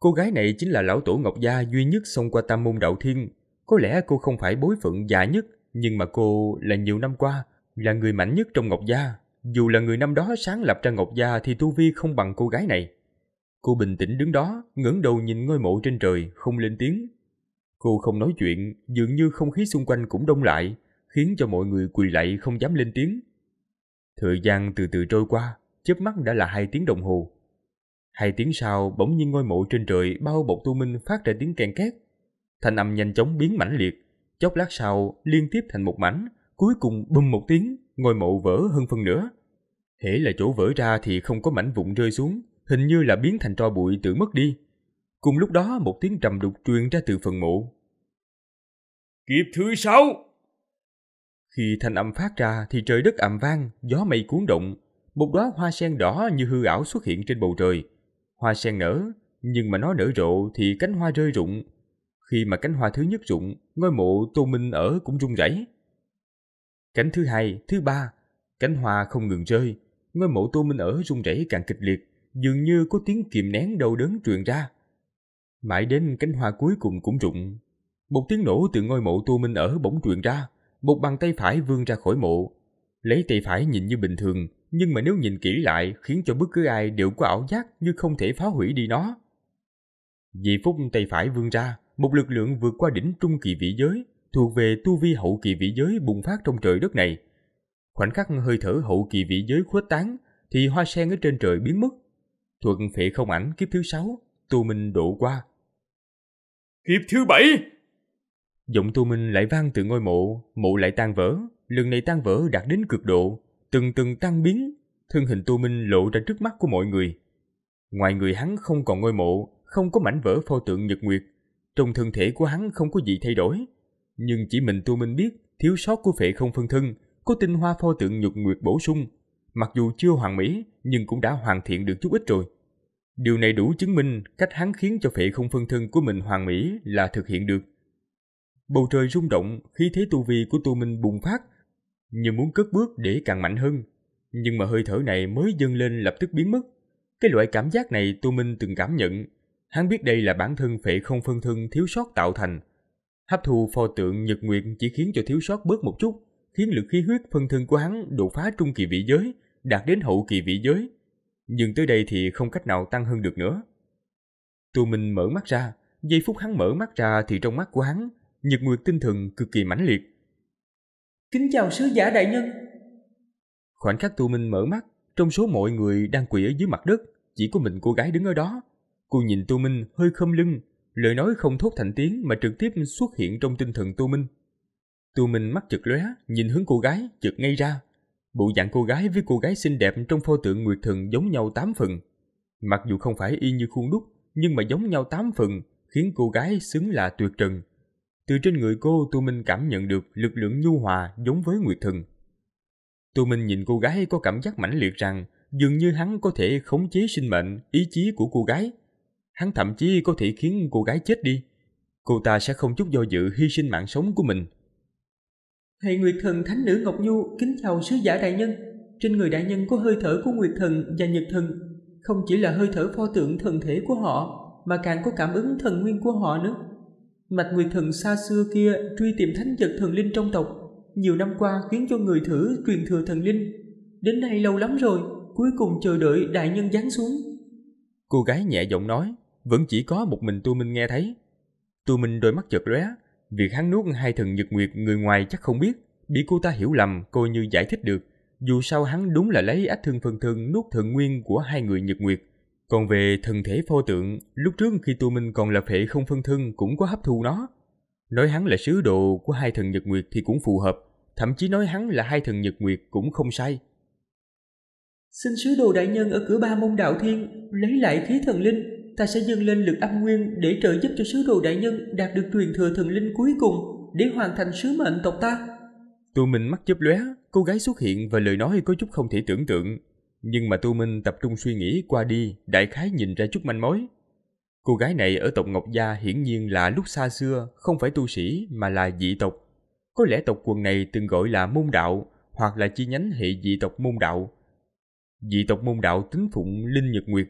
Cô gái này chính là lão tổ Ngọc Gia duy nhất xông qua tam môn đạo thiên. Có lẽ cô không phải bối phận già nhất, nhưng mà cô là nhiều năm qua, là người mạnh nhất trong Ngọc Gia. Dù là người năm đó sáng lập ra Ngọc Gia thì tu vi không bằng cô gái này. Cô bình tĩnh đứng đó, ngẩng đầu nhìn ngôi mộ trên trời, không lên tiếng. Cô không nói chuyện, dường như không khí xung quanh cũng đông lại, khiến cho mọi người quỳ lạy không dám lên tiếng. Thời gian từ từ trôi qua, chớp mắt đã là hai tiếng đồng hồ. Hai tiếng sau, bỗng nhiên ngôi mộ trên trời bao bọc tu minh phát ra tiếng kèn két. Thanh âm nhanh chóng biến mãnh liệt, chốc lát sau liên tiếp thành một mảnh, cuối cùng bùm một tiếng, ngôi mộ vỡ hơn phân nữa Hễ là chỗ vỡ ra thì không có mảnh vụn rơi xuống, hình như là biến thành tro bụi tự mất đi. Cùng lúc đó một tiếng trầm đục truyền ra từ phần mộ. Kiếp thứ sáu! Khi thanh âm phát ra thì trời đất ầm vang, gió mây cuốn động, một đóa hoa sen đỏ như hư ảo xuất hiện trên bầu trời. Hoa sen nở, nhưng mà nó nở rộ thì cánh hoa rơi rụng. Khi mà cánh hoa thứ nhất rụng, ngôi mộ Tô Minh ở cũng rung rẩy. Cánh thứ hai, thứ ba, cánh hoa không ngừng rơi, ngôi mộ Tô Minh ở rung rẩy càng kịch liệt dường như có tiếng kìm nén đau đớn truyền ra. Mãi đến cánh hoa cuối cùng cũng rụng. Một tiếng nổ từ ngôi mộ tu minh ở bỗng truyền ra, một bàn tay phải vươn ra khỏi mộ. Lấy tay phải nhìn như bình thường, nhưng mà nếu nhìn kỹ lại khiến cho bất cứ ai đều có ảo giác như không thể phá hủy đi nó. Vì phút tay phải vươn ra, một lực lượng vượt qua đỉnh trung kỳ vĩ giới, thuộc về tu vi hậu kỳ vĩ giới bùng phát trong trời đất này. Khoảnh khắc hơi thở hậu kỳ vĩ giới khuếch tán, thì hoa sen ở trên trời biến mất, Thuận phệ không ảnh kiếp thứ sáu, Tu Minh độ qua. Kiếp thứ bảy! Giọng Tu Minh lại vang từ ngôi mộ, mộ lại tan vỡ, lần này tan vỡ đạt đến cực độ, từng từng tan biến, thân hình Tu Minh lộ ra trước mắt của mọi người. Ngoài người hắn không còn ngôi mộ, không có mảnh vỡ pho tượng Nhật Nguyệt, trong thân thể của hắn không có gì thay đổi. Nhưng chỉ mình Tu Minh biết thiếu sót của phệ không phân thân, có tinh hoa pho tượng Nhật Nguyệt bổ sung, Mặc dù chưa hoàn mỹ, nhưng cũng đã hoàn thiện được chút ít rồi. Điều này đủ chứng minh cách hắn khiến cho phệ không phân thân của mình hoàn mỹ là thực hiện được. Bầu trời rung động khi thế tu vi của tu minh bùng phát, như muốn cất bước để càng mạnh hơn. Nhưng mà hơi thở này mới dâng lên lập tức biến mất. Cái loại cảm giác này tu minh từng cảm nhận. Hắn biết đây là bản thân phệ không phân thân thiếu sót tạo thành. Hấp thu pho tượng nhật nguyện chỉ khiến cho thiếu sót bớt một chút, khiến lực khí huyết phân thân của hắn đột phá trung kỳ vị giới, đạt đến hậu kỳ vị giới. Nhưng tới đây thì không cách nào tăng hơn được nữa. Tu Minh mở mắt ra, giây phút hắn mở mắt ra thì trong mắt của hắn, nhật nguyệt tinh thần cực kỳ mãnh liệt. Kính chào sứ giả đại nhân. Khoảnh khắc Tu Minh mở mắt, trong số mọi người đang quỳ ở dưới mặt đất, chỉ có mình cô gái đứng ở đó. Cô nhìn Tu Minh hơi khom lưng, lời nói không thốt thành tiếng mà trực tiếp xuất hiện trong tinh thần Tu Minh. Tù mình mắt chực lóe, nhìn hướng cô gái, chực ngay ra. Bộ dạng cô gái với cô gái xinh đẹp trong pho tượng Nguyệt Thần giống nhau tám phần. Mặc dù không phải y như khuôn đúc, nhưng mà giống nhau tám phần, khiến cô gái xứng là tuyệt trần. Từ trên người cô, Tu Minh cảm nhận được lực lượng nhu hòa giống với Nguyệt Thần. Tu Minh nhìn cô gái có cảm giác mãnh liệt rằng dường như hắn có thể khống chế sinh mệnh, ý chí của cô gái. Hắn thậm chí có thể khiến cô gái chết đi. Cô ta sẽ không chút do dự hy sinh mạng sống của mình Thầy Nguyệt Thần Thánh Nữ Ngọc Nhu kính chào sứ giả đại nhân. Trên người đại nhân có hơi thở của Nguyệt Thần và Nhật Thần, không chỉ là hơi thở pho tượng thần thể của họ, mà càng có cảm ứng thần nguyên của họ nữa. Mạch Nguyệt Thần xa xưa kia truy tìm thánh vật thần linh trong tộc, nhiều năm qua khiến cho người thử truyền thừa thần linh. Đến nay lâu lắm rồi, cuối cùng chờ đợi đại nhân giáng xuống. Cô gái nhẹ giọng nói, vẫn chỉ có một mình Tu Minh nghe thấy. Tu Minh đôi mắt chợt lóe, Việc hắn nuốt hai thần nhật nguyệt người ngoài chắc không biết, bị cô ta hiểu lầm coi như giải thích được. Dù sao hắn đúng là lấy ách thương phân thân nuốt thần nguyên của hai người nhật nguyệt. Còn về thần thể pho tượng, lúc trước khi tu minh còn lập phệ không phân thân cũng có hấp thu nó. Nói hắn là sứ đồ của hai thần nhật nguyệt thì cũng phù hợp, thậm chí nói hắn là hai thần nhật nguyệt cũng không sai. Xin sứ đồ đại nhân ở cửa ba môn đạo thiên lấy lại khí thần linh ta sẽ dâng lên lực âm nguyên để trợ giúp cho sứ đồ đại nhân đạt được truyền thừa thần linh cuối cùng để hoàn thành sứ mệnh tộc ta. Tu Minh mắt chớp lóe, cô gái xuất hiện và lời nói có chút không thể tưởng tượng. Nhưng mà Tu Minh tập trung suy nghĩ qua đi, đại khái nhìn ra chút manh mối. Cô gái này ở tộc Ngọc Gia hiển nhiên là lúc xa xưa, không phải tu sĩ mà là dị tộc. Có lẽ tộc quần này từng gọi là môn đạo hoặc là chi nhánh hệ dị tộc môn đạo. Dị tộc môn đạo tính phụng Linh Nhật Nguyệt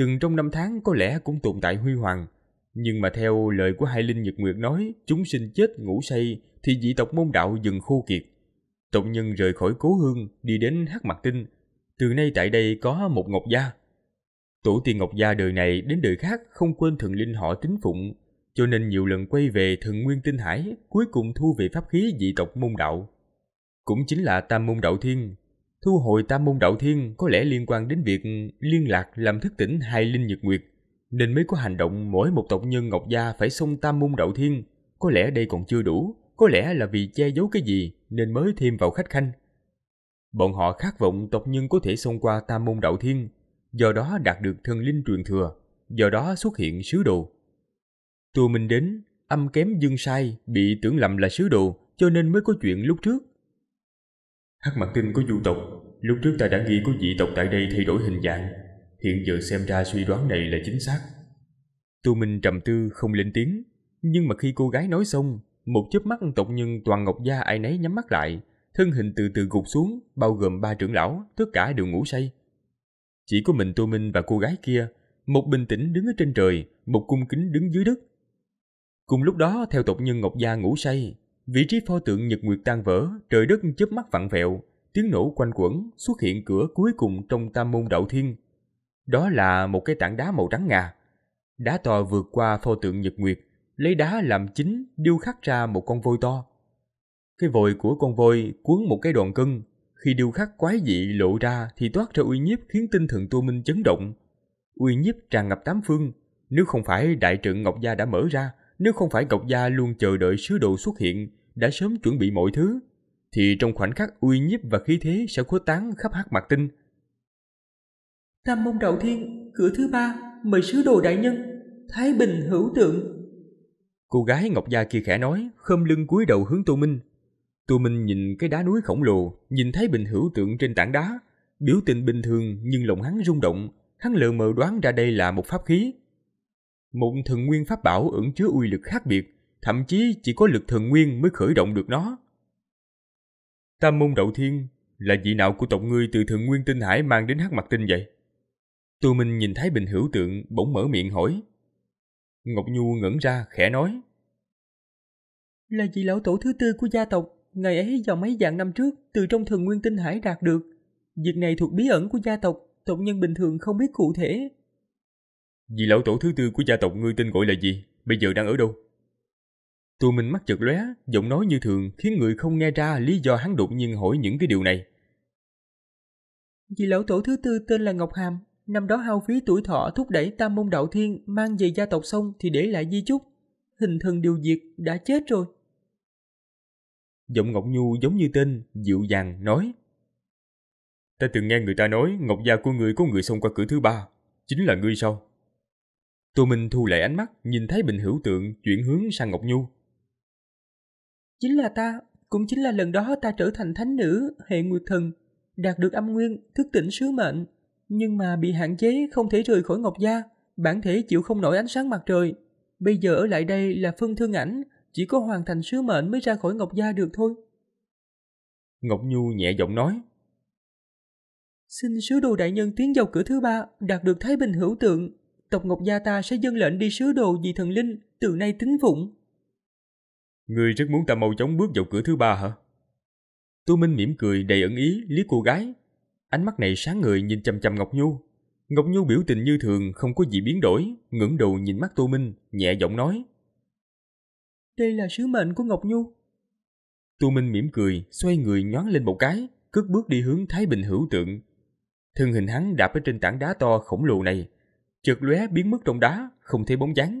từng trong năm tháng có lẽ cũng tồn tại huy hoàng. Nhưng mà theo lời của Hai Linh Nhật Nguyệt nói, chúng sinh chết ngủ say thì dị tộc môn đạo dừng khô kiệt. Tộc nhân rời khỏi cố hương, đi đến hắc mặt tinh. Từ nay tại đây có một Ngọc Gia. Tổ tiên Ngọc Gia đời này đến đời khác không quên thần linh họ tính phụng, cho nên nhiều lần quay về thần nguyên tinh hải, cuối cùng thu về pháp khí dị tộc môn đạo. Cũng chính là tam môn đạo thiên Thu hồi tam môn đạo thiên có lẽ liên quan đến việc liên lạc làm thức tỉnh hai linh nhật nguyệt, nên mới có hành động mỗi một tộc nhân Ngọc Gia phải xông tam môn đạo thiên. Có lẽ đây còn chưa đủ, có lẽ là vì che giấu cái gì nên mới thêm vào khách khanh. Bọn họ khát vọng tộc nhân có thể xông qua tam môn đạo thiên, do đó đạt được thần linh truyền thừa, do đó xuất hiện sứ đồ. Tù mình đến, âm kém dương sai, bị tưởng lầm là sứ đồ, cho nên mới có chuyện lúc trước. Hắc mặt tinh có du tộc Lúc trước ta đã nghĩ có dị tộc tại đây thay đổi hình dạng Hiện giờ xem ra suy đoán này là chính xác Tô Minh trầm tư không lên tiếng Nhưng mà khi cô gái nói xong Một chớp mắt tộc nhân toàn ngọc gia ai nấy nhắm mắt lại Thân hình từ từ gục xuống Bao gồm ba trưởng lão Tất cả đều ngủ say Chỉ có mình Tô Minh và cô gái kia Một bình tĩnh đứng ở trên trời Một cung kính đứng dưới đất Cùng lúc đó theo tộc nhân Ngọc Gia ngủ say Vị trí pho tượng Nhật Nguyệt tan vỡ, trời đất chớp mắt vặn vẹo, tiếng nổ quanh quẩn xuất hiện cửa cuối cùng trong tam môn đạo thiên. Đó là một cái tảng đá màu trắng ngà. Đá to vượt qua pho tượng Nhật Nguyệt, lấy đá làm chính điêu khắc ra một con voi to. Cái vòi của con voi cuốn một cái đoạn cân, khi điêu khắc quái dị lộ ra thì toát ra uy nhiếp khiến tinh thần Tô Minh chấn động. Uy nhiếp tràn ngập tám phương, nếu không phải đại trận Ngọc Gia đã mở ra, nếu không phải Ngọc Gia luôn chờ đợi sứ đồ xuất hiện, đã sớm chuẩn bị mọi thứ, thì trong khoảnh khắc uy nhiếp và khí thế sẽ khuất tán khắp hắc mặt tinh. Tam môn đầu thiên, cửa thứ ba, mời sứ đồ đại nhân, Thái Bình hữu tượng. Cô gái Ngọc Gia kia khẽ nói, khom lưng cúi đầu hướng Tô Minh. Tô Minh nhìn cái đá núi khổng lồ, nhìn Thái Bình hữu tượng trên tảng đá, biểu tình bình thường nhưng lòng hắn rung động, hắn lờ mờ đoán ra đây là một pháp khí, Mụn thần nguyên pháp bảo ẩn chứa uy lực khác biệt, thậm chí chỉ có lực thần nguyên mới khởi động được nó. Tam môn đậu thiên là dị nào của tộc ngươi từ thượng nguyên tinh hải mang đến hắc mặt tinh vậy? Tô Minh nhìn thấy Bình Hữu Tượng bỗng mở miệng hỏi. Ngọc Nhu ngẩn ra khẽ nói. Là vị lão tổ thứ tư của gia tộc, ngày ấy vào mấy dạng năm trước từ trong thường nguyên tinh hải đạt được. Việc này thuộc bí ẩn của gia tộc, tộc nhân bình thường không biết cụ thể. Vì lão tổ thứ tư của gia tộc ngươi tên gọi là gì? Bây giờ đang ở đâu? Tù mình mắt chợt lóe, giọng nói như thường khiến người không nghe ra lý do hắn đột nhiên hỏi những cái điều này. Vì lão tổ thứ tư tên là Ngọc Hàm, năm đó hao phí tuổi thọ thúc đẩy tam môn đạo thiên mang về gia tộc xong thì để lại di chúc. Hình thần điều diệt đã chết rồi. Giọng Ngọc Nhu giống như tên, dịu dàng, nói. Ta từng nghe người ta nói Ngọc gia của người có người xông qua cửa thứ ba, chính là ngươi sao? Tô Minh thu lại ánh mắt, nhìn thấy Bình Hữu Tượng chuyển hướng sang Ngọc Nhu. Chính là ta, cũng chính là lần đó ta trở thành thánh nữ, hệ nguyệt thần, đạt được âm nguyên, thức tỉnh sứ mệnh. Nhưng mà bị hạn chế không thể rời khỏi Ngọc Gia, bản thể chịu không nổi ánh sáng mặt trời. Bây giờ ở lại đây là phân thương ảnh, chỉ có hoàn thành sứ mệnh mới ra khỏi Ngọc Gia được thôi. Ngọc Nhu nhẹ giọng nói. Xin sứ đồ đại nhân tiến vào cửa thứ ba, đạt được Thái Bình hữu tượng, tộc Ngọc Gia ta sẽ dâng lệnh đi sứ đồ vì thần linh, từ nay tính phụng. Người rất muốn ta mau chóng bước vào cửa thứ ba hả? Tu Minh mỉm cười đầy ẩn ý lý cô gái. Ánh mắt này sáng người nhìn chằm chằm Ngọc Nhu. Ngọc Nhu biểu tình như thường, không có gì biến đổi, ngẩng đầu nhìn mắt Tu Minh, nhẹ giọng nói. Đây là sứ mệnh của Ngọc Nhu. Tu Minh mỉm cười, xoay người nhón lên một cái, cất bước đi hướng Thái Bình hữu tượng. Thân hình hắn đạp ở trên tảng đá to khổng lồ này, chợt lóe biến mất trong đá, không thấy bóng dáng.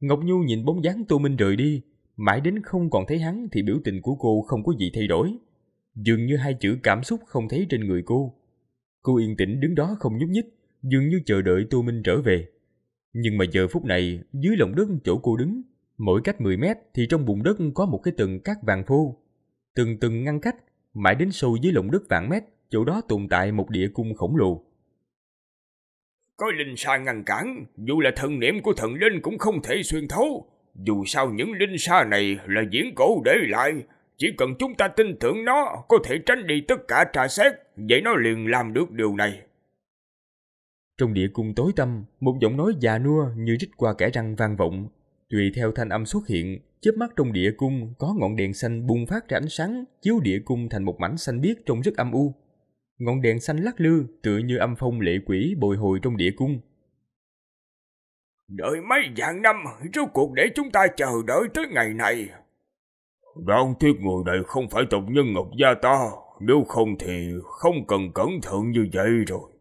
Ngọc Nhu nhìn bóng dáng Tô Minh rời đi, mãi đến không còn thấy hắn thì biểu tình của cô không có gì thay đổi. Dường như hai chữ cảm xúc không thấy trên người cô. Cô yên tĩnh đứng đó không nhúc nhích, dường như chờ đợi Tô Minh trở về. Nhưng mà giờ phút này, dưới lòng đất chỗ cô đứng, mỗi cách 10 mét thì trong bụng đất có một cái tầng cát vàng phô. Từng từng ngăn cách, mãi đến sâu dưới lòng đất vạn mét, chỗ đó tồn tại một địa cung khổng lồ. Có linh xa ngăn cản, dù là thần niệm của thần linh cũng không thể xuyên thấu. Dù sao những linh xa này là diễn cổ để lại, chỉ cần chúng ta tin tưởng nó có thể tránh đi tất cả trà xét, vậy nó liền làm được điều này. Trong địa cung tối tăm, một giọng nói già nua như rít qua kẻ răng vang vọng. Tùy theo thanh âm xuất hiện, chớp mắt trong địa cung có ngọn đèn xanh bùng phát ra ánh sáng, chiếu địa cung thành một mảnh xanh biếc trong rất âm u ngọn đèn xanh lắc lư tựa như âm phong lệ quỷ bồi hồi trong địa cung. Đợi mấy vạn năm, rốt cuộc để chúng ta chờ đợi tới ngày này. Đoạn tiếc người này không phải tộc nhân Ngọc Gia ta, nếu không thì không cần cẩn thận như vậy rồi.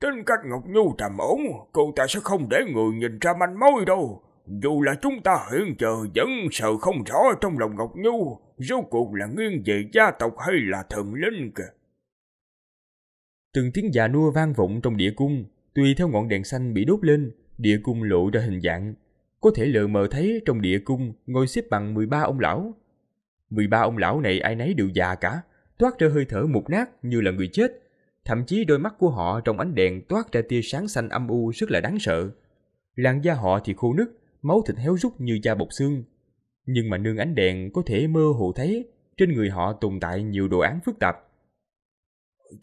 Tính cách Ngọc Nhu trầm ổn, cô ta sẽ không để người nhìn ra manh mối đâu. Dù là chúng ta hiện giờ vẫn sợ không rõ trong lòng Ngọc Nhu, rốt cuộc là nghiêng về gia tộc hay là thần linh kìa. Từng tiếng già nua vang vọng trong địa cung, tùy theo ngọn đèn xanh bị đốt lên, địa cung lộ ra hình dạng. Có thể lờ mờ thấy trong địa cung ngồi xếp bằng 13 ông lão. 13 ông lão này ai nấy đều già cả, toát ra hơi thở mục nát như là người chết. Thậm chí đôi mắt của họ trong ánh đèn toát ra tia sáng xanh âm u rất là đáng sợ. Làn da họ thì khô nứt, máu thịt héo rút như da bọc xương. Nhưng mà nương ánh đèn có thể mơ hồ thấy trên người họ tồn tại nhiều đồ án phức tạp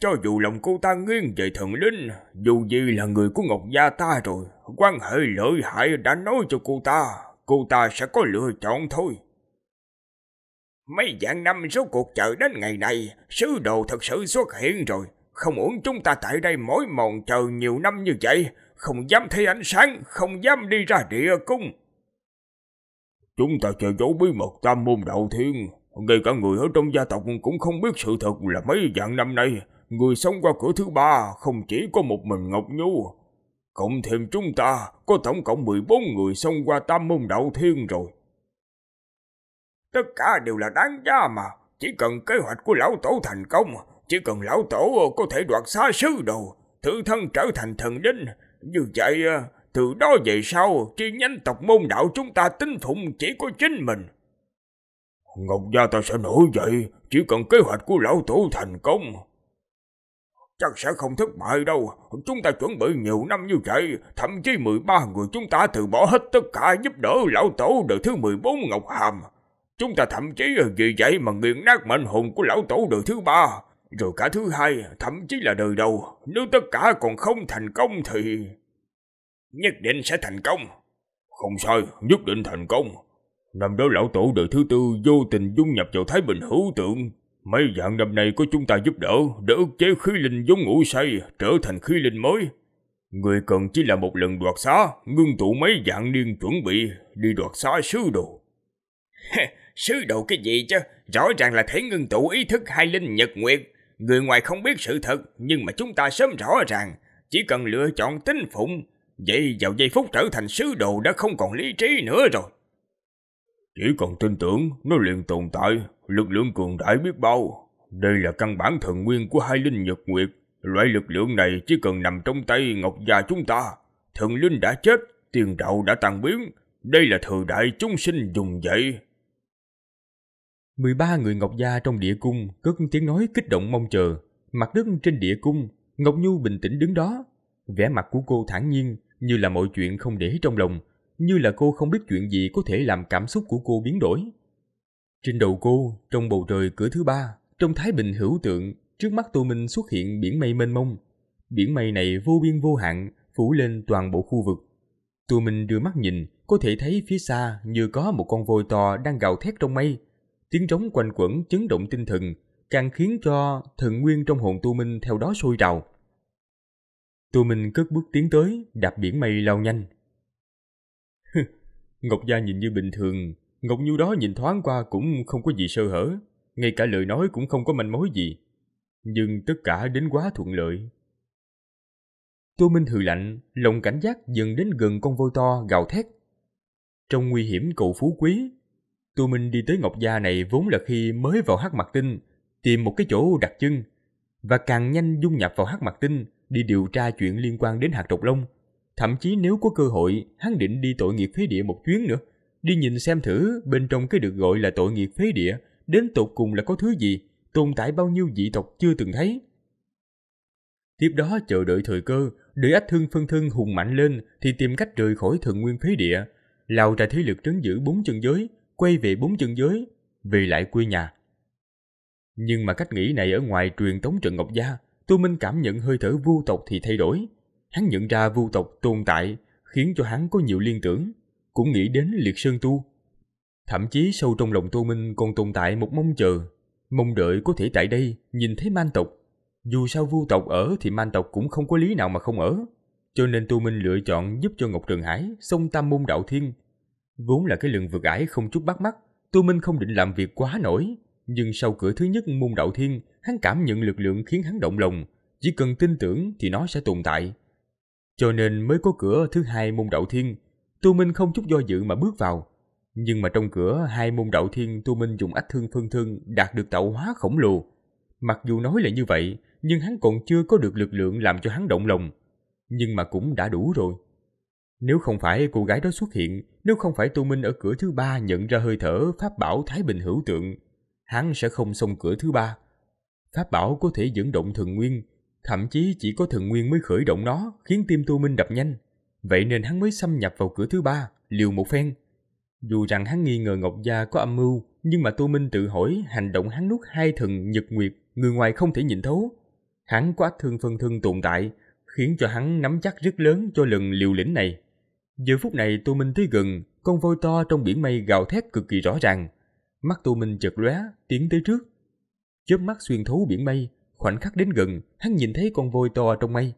cho dù lòng cô ta nghiêng về thần linh, dù gì là người của Ngọc Gia ta rồi, quan hệ lợi hại đã nói cho cô ta, cô ta sẽ có lựa chọn thôi. Mấy dạng năm số cuộc chờ đến ngày này, sứ đồ thật sự xuất hiện rồi. Không uổng chúng ta tại đây mỗi mòn chờ nhiều năm như vậy, không dám thấy ánh sáng, không dám đi ra địa cung. Chúng ta chờ giấu bí mật tam môn đạo thiên, ngay cả người ở trong gia tộc cũng không biết sự thật là mấy dạng năm nay, người sống qua cửa thứ ba không chỉ có một mình Ngọc Nhu. Cộng thêm chúng ta có tổng cộng 14 người sống qua tam môn đạo thiên rồi. Tất cả đều là đáng giá mà, chỉ cần kế hoạch của lão tổ thành công, chỉ cần lão tổ có thể đoạt xa sư đồ, tự thân trở thành thần linh. Như vậy, từ đó về sau, chi nhánh tộc môn đạo chúng ta tính phụng chỉ có chính mình. Ngọc gia ta sẽ nổi dậy, chỉ cần kế hoạch của lão tổ thành công. Chắc sẽ không thất bại đâu, chúng ta chuẩn bị nhiều năm như vậy, thậm chí 13 người chúng ta từ bỏ hết tất cả giúp đỡ lão tổ đời thứ 14 Ngọc Hàm. Chúng ta thậm chí vì vậy mà nghiền nát mệnh hồn của lão tổ đời thứ ba, rồi cả thứ hai, thậm chí là đời đầu. Nếu tất cả còn không thành công thì... Nhất định sẽ thành công. Không sai, nhất định thành công. Năm đó lão tổ đời thứ tư vô tình dung nhập vào Thái Bình hữu tượng. Mấy dạng năm này có chúng ta giúp đỡ để ức chế khí linh vốn ngủ say trở thành khí linh mới. Người cần chỉ là một lần đoạt xá, ngưng tụ mấy dạng niên chuẩn bị đi đoạt xá sứ đồ. sứ đồ cái gì chứ? Rõ ràng là thể ngưng tụ ý thức hai linh nhật nguyệt. Người ngoài không biết sự thật, nhưng mà chúng ta sớm rõ ràng. Chỉ cần lựa chọn tính phụng, vậy vào giây phút trở thành sứ đồ đã không còn lý trí nữa rồi. Chỉ cần tin tưởng, nó liền tồn tại, lực lượng cường đại biết bao. Đây là căn bản thần nguyên của hai linh nhật nguyệt. Loại lực lượng này chỉ cần nằm trong tay Ngọc Gia chúng ta. Thần linh đã chết, tiền đạo đã tan biến. Đây là thời đại chúng sinh dùng vậy. 13 người Ngọc Gia trong địa cung cất tiếng nói kích động mong chờ. Mặt đất trên địa cung, Ngọc Nhu bình tĩnh đứng đó. vẻ mặt của cô thản nhiên như là mọi chuyện không để trong lòng, như là cô không biết chuyện gì có thể làm cảm xúc của cô biến đổi. Trên đầu cô, trong bầu trời cửa thứ ba, trong thái bình hữu tượng, trước mắt Tô Minh xuất hiện biển mây mênh mông. Biển mây này vô biên vô hạn, phủ lên toàn bộ khu vực. Tô Minh đưa mắt nhìn, có thể thấy phía xa như có một con voi to đang gào thét trong mây. Tiếng trống quanh quẩn chấn động tinh thần, càng khiến cho thần nguyên trong hồn Tô Minh theo đó sôi trào. Tô Minh cất bước tiến tới, đạp biển mây lao nhanh, Ngọc Gia nhìn như bình thường, Ngọc Nhu đó nhìn thoáng qua cũng không có gì sơ hở, ngay cả lời nói cũng không có manh mối gì. Nhưng tất cả đến quá thuận lợi. Tô Minh hừ lạnh, lòng cảnh giác dần đến gần con voi to gào thét. Trong nguy hiểm cậu phú quý, Tô Minh đi tới Ngọc Gia này vốn là khi mới vào hắc mặt tinh, tìm một cái chỗ đặt chân, và càng nhanh dung nhập vào hắc mặt tinh đi điều tra chuyện liên quan đến hạt trọc lông Thậm chí nếu có cơ hội, hắn định đi tội nghiệp phế địa một chuyến nữa. Đi nhìn xem thử bên trong cái được gọi là tội nghiệp phế địa, đến tột cùng là có thứ gì, tồn tại bao nhiêu dị tộc chưa từng thấy. Tiếp đó chờ đợi thời cơ, để ách thương phân thân hùng mạnh lên thì tìm cách rời khỏi thượng nguyên phế địa, lao ra thế lực trấn giữ bốn chân giới, quay về bốn chân giới, về lại quê nhà. Nhưng mà cách nghĩ này ở ngoài truyền tống trận Ngọc Gia, Tô Minh cảm nhận hơi thở vô tộc thì thay đổi, Hắn nhận ra vu tộc tồn tại khiến cho hắn có nhiều liên tưởng, cũng nghĩ đến liệt sơn tu. Thậm chí sâu trong lòng Tô Minh còn tồn tại một mong chờ, mong đợi có thể tại đây nhìn thấy man tộc. Dù sao vu tộc ở thì man tộc cũng không có lý nào mà không ở, cho nên Tô Minh lựa chọn giúp cho Ngọc Trường Hải xông tam môn đạo thiên. Vốn là cái lượng vượt ải không chút bắt mắt, Tô Minh không định làm việc quá nổi, nhưng sau cửa thứ nhất môn đạo thiên, hắn cảm nhận lực lượng khiến hắn động lòng, chỉ cần tin tưởng thì nó sẽ tồn tại. Cho nên mới có cửa thứ hai môn Đậu thiên, Tu Minh không chút do dự mà bước vào. Nhưng mà trong cửa hai môn Đậu thiên Tu Minh dùng ách thương phân thương đạt được tạo hóa khổng lồ. Mặc dù nói là như vậy, nhưng hắn còn chưa có được lực lượng làm cho hắn động lòng. Nhưng mà cũng đã đủ rồi. Nếu không phải cô gái đó xuất hiện, nếu không phải Tu Minh ở cửa thứ ba nhận ra hơi thở Pháp Bảo Thái Bình hữu tượng, hắn sẽ không xông cửa thứ ba. Pháp Bảo có thể dẫn động thần nguyên, Thậm chí chỉ có thần nguyên mới khởi động nó, khiến tim Tu Minh đập nhanh. Vậy nên hắn mới xâm nhập vào cửa thứ ba, liều một phen. Dù rằng hắn nghi ngờ Ngọc Gia có âm mưu, nhưng mà Tu Minh tự hỏi hành động hắn nuốt hai thần nhật nguyệt, người ngoài không thể nhìn thấu. Hắn quá ách thương phân thân tồn tại, khiến cho hắn nắm chắc rất lớn cho lần liều lĩnh này. Giờ phút này Tu Minh tới gần, con voi to trong biển mây gào thét cực kỳ rõ ràng. Mắt Tu Minh chợt lóe, tiến tới trước. Chớp mắt xuyên thấu biển mây, Khoảnh khắc đến gần, hắn nhìn thấy con voi to trong mây.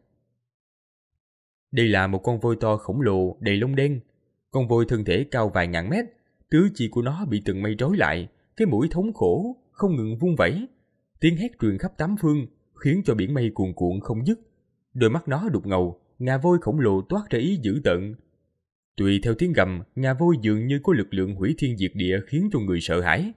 Đây là một con voi to khổng lồ, đầy lông đen. Con voi thân thể cao vài ngàn mét, tứ chi của nó bị từng mây rối lại, cái mũi thống khổ, không ngừng vung vẩy. Tiếng hét truyền khắp tám phương, khiến cho biển mây cuồn cuộn không dứt. Đôi mắt nó đục ngầu, ngà voi khổng lồ toát ra ý dữ tận. Tùy theo tiếng gầm, ngà voi dường như có lực lượng hủy thiên diệt địa khiến cho người sợ hãi.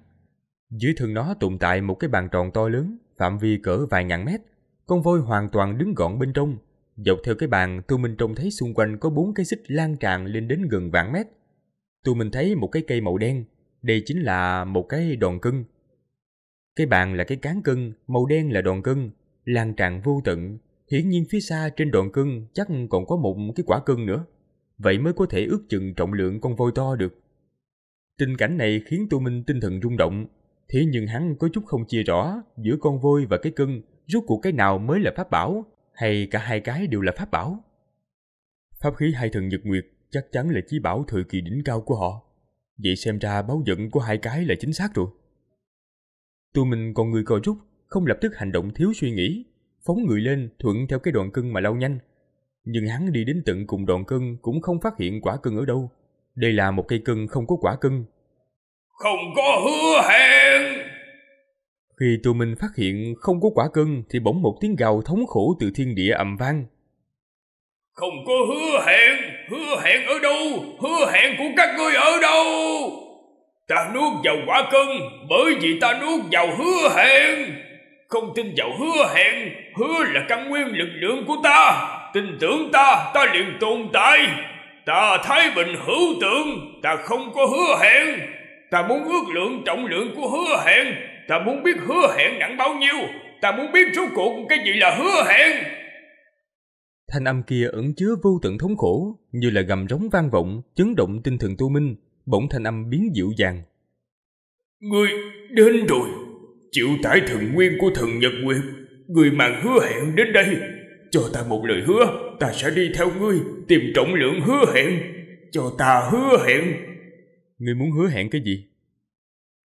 Dưới thân nó tồn tại một cái bàn tròn to lớn, phạm vi cỡ vài ngàn mét, con voi hoàn toàn đứng gọn bên trong. Dọc theo cái bàn, tôi mình trông thấy xung quanh có bốn cái xích lan tràn lên đến gần vạn mét. Tôi mình thấy một cái cây màu đen, đây chính là một cái đòn cưng. Cái bàn là cái cán cưng, màu đen là đòn cưng, lan tràn vô tận. Hiển nhiên phía xa trên đòn cưng chắc còn có một cái quả cưng nữa. Vậy mới có thể ước chừng trọng lượng con voi to được. Tình cảnh này khiến tu Minh tinh thần rung động, Thế nhưng hắn có chút không chia rõ giữa con voi và cái cưng, rốt cuộc cái nào mới là pháp bảo, hay cả hai cái đều là pháp bảo. Pháp khí hai thần Nhật Nguyệt chắc chắn là chí bảo thời kỳ đỉnh cao của họ. Vậy xem ra báo giận của hai cái là chính xác rồi. Tụi mình còn người cò rút, không lập tức hành động thiếu suy nghĩ, phóng người lên thuận theo cái đoạn cưng mà lao nhanh. Nhưng hắn đi đến tận cùng đoạn cưng cũng không phát hiện quả cưng ở đâu. Đây là một cây cưng không có quả cưng, không có hứa hẹn khi tụi mình phát hiện không có quả cưng thì bỗng một tiếng gào thống khổ từ thiên địa ầm vang không có hứa hẹn hứa hẹn ở đâu hứa hẹn của các ngươi ở đâu ta nuốt vào quả cưng bởi vì ta nuốt vào hứa hẹn không tin vào hứa hẹn hứa là căn nguyên lực lượng của ta tin tưởng ta ta liền tồn tại ta thái bình hữu tượng ta không có hứa hẹn ta muốn ước lượng trọng lượng của hứa hẹn ta muốn biết hứa hẹn nặng bao nhiêu ta muốn biết số cuộc cái gì là hứa hẹn thanh âm kia ẩn chứa vô tận thống khổ như là gầm rống vang vọng chấn động tinh thần tu minh bỗng thanh âm biến dịu dàng người đến rồi chịu tải thần nguyên của thần nhật nguyệt người màng hứa hẹn đến đây cho ta một lời hứa ta sẽ đi theo ngươi tìm trọng lượng hứa hẹn cho ta hứa hẹn người muốn hứa hẹn cái gì?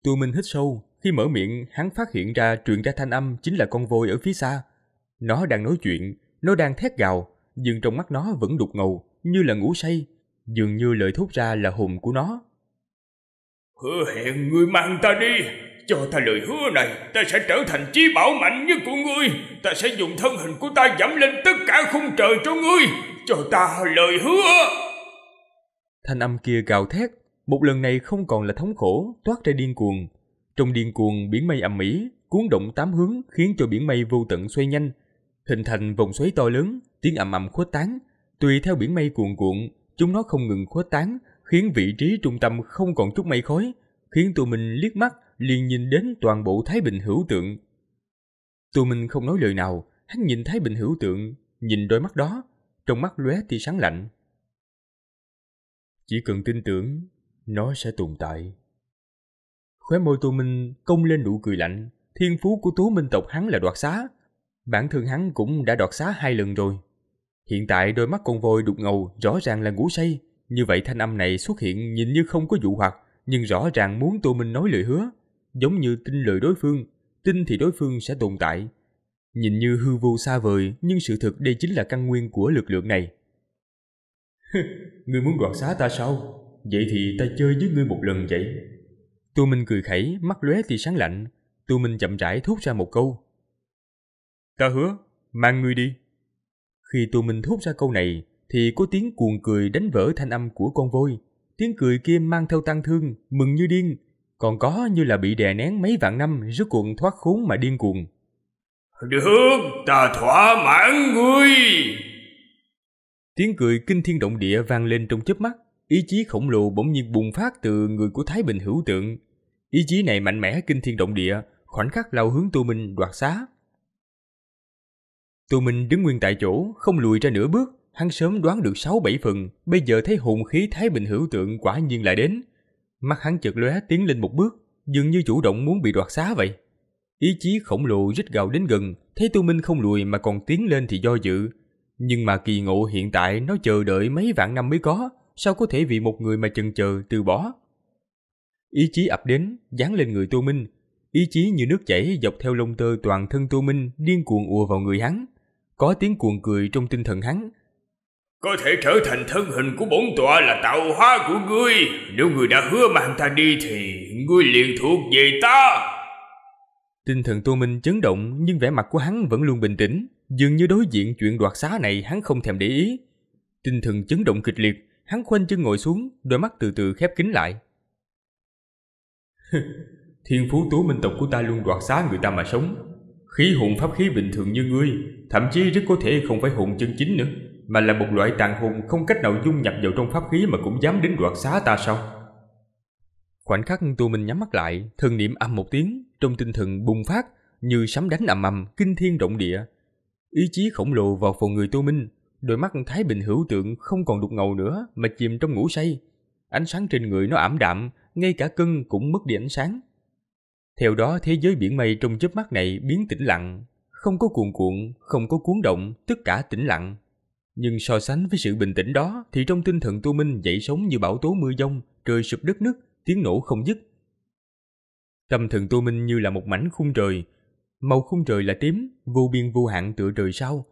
Tù Minh hít sâu, khi mở miệng hắn phát hiện ra truyền ra thanh âm chính là con voi ở phía xa. Nó đang nói chuyện, nó đang thét gào, nhưng trong mắt nó vẫn đục ngầu, như là ngủ say, dường như lời thốt ra là hồn của nó. Hứa hẹn người mang ta đi, cho ta lời hứa này, ta sẽ trở thành chí bảo mạnh nhất của ngươi, ta sẽ dùng thân hình của ta dẫm lên tất cả khung trời cho ngươi, cho ta lời hứa. Thanh âm kia gào thét, một lần này không còn là thống khổ, toát ra điên cuồng. Trong điên cuồng biển mây ầm ĩ, cuốn động tám hướng khiến cho biển mây vô tận xoay nhanh, hình thành vòng xoáy to lớn, tiếng ầm ầm khuếch tán. Tùy theo biển mây cuồn cuộn, chúng nó không ngừng khuếch tán, khiến vị trí trung tâm không còn chút mây khói, khiến tụi mình liếc mắt liền nhìn đến toàn bộ Thái Bình hữu tượng. Tụi mình không nói lời nào, hắn nhìn Thái Bình hữu tượng, nhìn đôi mắt đó, trong mắt lóe tia sáng lạnh. Chỉ cần tin tưởng, nó sẽ tồn tại khóe môi tô minh cong lên nụ cười lạnh thiên phú của tú minh tộc hắn là đoạt xá bản thân hắn cũng đã đoạt xá hai lần rồi hiện tại đôi mắt con voi đục ngầu rõ ràng là ngủ say như vậy thanh âm này xuất hiện nhìn như không có dụ hoặc nhưng rõ ràng muốn tô minh nói lời hứa giống như tin lời đối phương tin thì đối phương sẽ tồn tại nhìn như hư vô xa vời nhưng sự thực đây chính là căn nguyên của lực lượng này ngươi muốn đoạt xá ta sao Vậy thì ta chơi với ngươi một lần vậy. Tu Minh cười khẩy, mắt lóe thì sáng lạnh. Tu Minh chậm rãi thốt ra một câu. Ta hứa, mang ngươi đi. Khi Tu Minh thốt ra câu này, thì có tiếng cuồng cười đánh vỡ thanh âm của con voi. Tiếng cười kia mang theo tăng thương, mừng như điên, còn có như là bị đè nén mấy vạn năm rốt cuộc thoát khốn mà điên cuồng. Được, ta thỏa mãn ngươi. Tiếng cười kinh thiên động địa vang lên trong chớp mắt, Ý chí khổng lồ bỗng nhiên bùng phát từ người của Thái Bình hữu tượng. Ý chí này mạnh mẽ kinh thiên động địa, khoảnh khắc lao hướng Tô Minh đoạt xá. Tô Minh đứng nguyên tại chỗ, không lùi ra nửa bước, hắn sớm đoán được 6-7 phần, bây giờ thấy hồn khí Thái Bình hữu tượng quả nhiên lại đến. Mắt hắn chợt lóe tiến lên một bước, dường như chủ động muốn bị đoạt xá vậy. Ý chí khổng lồ rít gào đến gần, thấy Tô Minh không lùi mà còn tiến lên thì do dự. Nhưng mà kỳ ngộ hiện tại nó chờ đợi mấy vạn năm mới có, sao có thể vì một người mà chần chờ từ bỏ? Ý chí ập đến, dán lên người Tô Minh, ý chí như nước chảy dọc theo lông tơ toàn thân Tô Minh điên cuồng ùa vào người hắn, có tiếng cuồng cười trong tinh thần hắn. Có thể trở thành thân hình của bổn tọa là tạo hóa của ngươi, nếu ngươi đã hứa mang ta đi thì ngươi liền thuộc về ta. Tinh thần Tô Minh chấn động nhưng vẻ mặt của hắn vẫn luôn bình tĩnh, dường như đối diện chuyện đoạt xá này hắn không thèm để ý. Tinh thần chấn động kịch liệt, hắn khoanh chân ngồi xuống, đôi mắt từ từ khép kín lại. Thiên phú tú minh tộc của ta luôn đoạt xá người ta mà sống. Khí hồn pháp khí bình thường như ngươi, thậm chí rất có thể không phải hồn chân chính nữa, mà là một loại tàn hồn không cách nào dung nhập vào trong pháp khí mà cũng dám đến đoạt xá ta sao? Khoảnh khắc tu minh nhắm mắt lại, thần niệm âm một tiếng, trong tinh thần bùng phát, như sấm đánh ầm ầm, kinh thiên động địa. Ý chí khổng lồ vào phòng người tu minh, đôi mắt Thái Bình hữu tượng không còn đục ngầu nữa mà chìm trong ngủ say. Ánh sáng trên người nó ảm đạm, ngay cả cưng cũng mất đi ánh sáng. Theo đó thế giới biển mây trong chớp mắt này biến tĩnh lặng, không có cuồn cuộn, không có cuốn động, tất cả tĩnh lặng. Nhưng so sánh với sự bình tĩnh đó thì trong tinh thần Tu Minh dậy sống như bão tố mưa dông, trời sụp đất nứt, tiếng nổ không dứt. Tâm thần Tu Minh như là một mảnh khung trời, màu khung trời là tím, vô biên vô hạn tựa trời sao,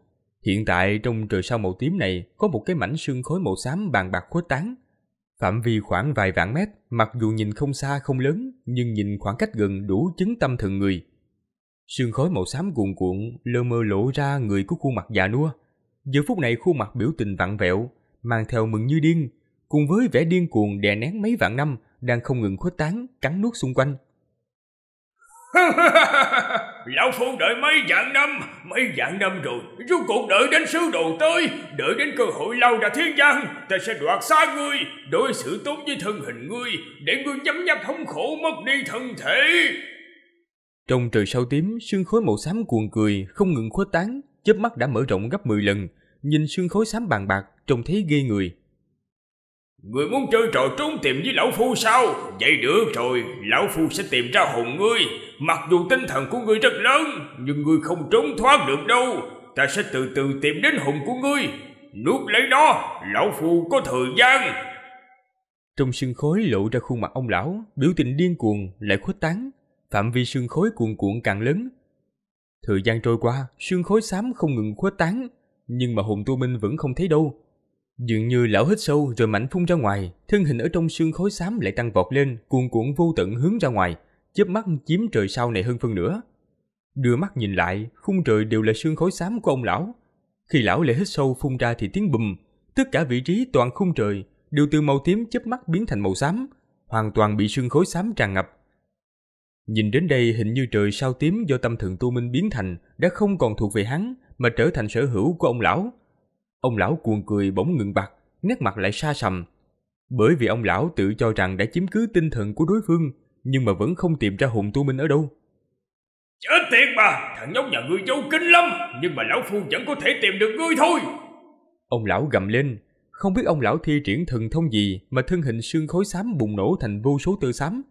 Hiện tại trong trời sao màu tím này có một cái mảnh sương khối màu xám bàn bạc khuếch tán. Phạm vi khoảng vài vạn mét, mặc dù nhìn không xa không lớn, nhưng nhìn khoảng cách gần đủ chứng tâm thần người. Sương khối màu xám cuồn cuộn, lơ mơ lộ ra người của khuôn mặt già nua. Giờ phút này khuôn mặt biểu tình vặn vẹo, mang theo mừng như điên, cùng với vẻ điên cuồng đè nén mấy vạn năm đang không ngừng khuếch tán, cắn nuốt xung quanh. Lão Phu đợi mấy dạng năm Mấy dạng năm rồi Rốt cuộc đợi đến sứ đồ tới Đợi đến cơ hội lao ra thiên gian Ta sẽ đoạt xa ngươi Đối xử tốt với thân hình ngươi Để ngươi nhấm nháp thống khổ mất đi thân thể Trong trời sao tím Sương khối màu xám cuồn cười Không ngừng khuếch tán chớp mắt đã mở rộng gấp 10 lần Nhìn sương khối xám bàn bạc Trông thấy ghê người Người muốn chơi trò trốn tìm với lão phu sao? Vậy được rồi, lão phu sẽ tìm ra hồn ngươi, Mặc dù tinh thần của ngươi rất lớn Nhưng ngươi không trốn thoát được đâu Ta sẽ từ từ tìm đến hồn của ngươi Nuốt lấy nó Lão Phu có thời gian Trong sương khối lộ ra khuôn mặt ông lão Biểu tình điên cuồng lại khuếch tán Phạm vi sương khối cuồn cuộn càng lớn Thời gian trôi qua Sương khối xám không ngừng khuếch tán Nhưng mà hồn tu minh vẫn không thấy đâu Dường như lão hít sâu rồi mạnh phun ra ngoài Thân hình ở trong sương khối xám lại tăng vọt lên Cuồn cuộn vô tận hướng ra ngoài chớp mắt chiếm trời sau này hơn phân nữa Đưa mắt nhìn lại, khung trời đều là sương khói xám của ông lão. Khi lão lại hít sâu phun ra thì tiếng bùm, tất cả vị trí toàn khung trời đều từ màu tím chớp mắt biến thành màu xám, hoàn toàn bị sương khối xám tràn ngập. Nhìn đến đây hình như trời sao tím do tâm thần tu minh biến thành đã không còn thuộc về hắn mà trở thành sở hữu của ông lão. Ông lão cuồng cười bỗng ngừng bặt, nét mặt lại xa sầm. Bởi vì ông lão tự cho rằng đã chiếm cứ tinh thần của đối phương nhưng mà vẫn không tìm ra Hùng Tu Minh ở đâu. Chết tiệt mà, thằng nhóc nhà ngươi dâu kinh lắm, nhưng mà lão phu vẫn có thể tìm được ngươi thôi. Ông lão gầm lên, không biết ông lão thi triển thần thông gì mà thân hình xương khối xám bùng nổ thành vô số tơ xám,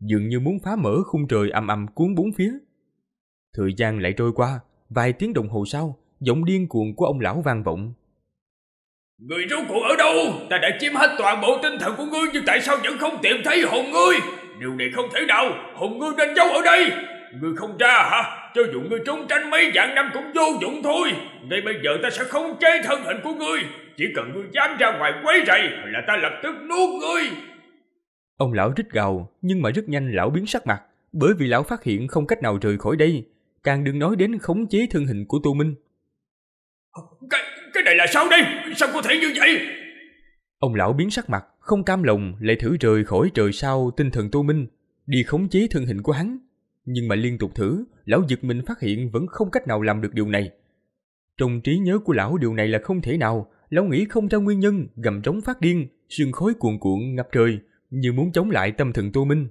dường như muốn phá mở khung trời âm âm cuốn bốn phía. Thời gian lại trôi qua, vài tiếng đồng hồ sau, giọng điên cuồng của ông lão vang vọng. Người rốt cuộc ở đâu? Ta đã chiếm hết toàn bộ tinh thần của ngươi nhưng tại sao vẫn không tìm thấy hồn ngươi? Điều này không thể nào Hồn ngươi nên giấu ở đây Ngươi không ra hả Cho dù ngươi trốn tránh mấy vạn năm cũng vô dụng thôi Ngay bây giờ ta sẽ không chế thân hình của ngươi Chỉ cần ngươi dám ra ngoài quấy rầy Là ta lập tức nuốt ngươi Ông lão rít gào Nhưng mà rất nhanh lão biến sắc mặt Bởi vì lão phát hiện không cách nào rời khỏi đây Càng đừng nói đến khống chế thân hình của Tô Minh Cái, cái này là sao đây Sao có thể như vậy Ông lão biến sắc mặt không cam lòng lại thử rời khỏi trời sao tinh thần tu Minh, đi khống chế thân hình của hắn. Nhưng mà liên tục thử, lão giật mình phát hiện vẫn không cách nào làm được điều này. Trong trí nhớ của lão điều này là không thể nào, lão nghĩ không ra nguyên nhân, gầm trống phát điên, sương khói cuồn cuộn ngập trời, như muốn chống lại tâm thần tu Minh.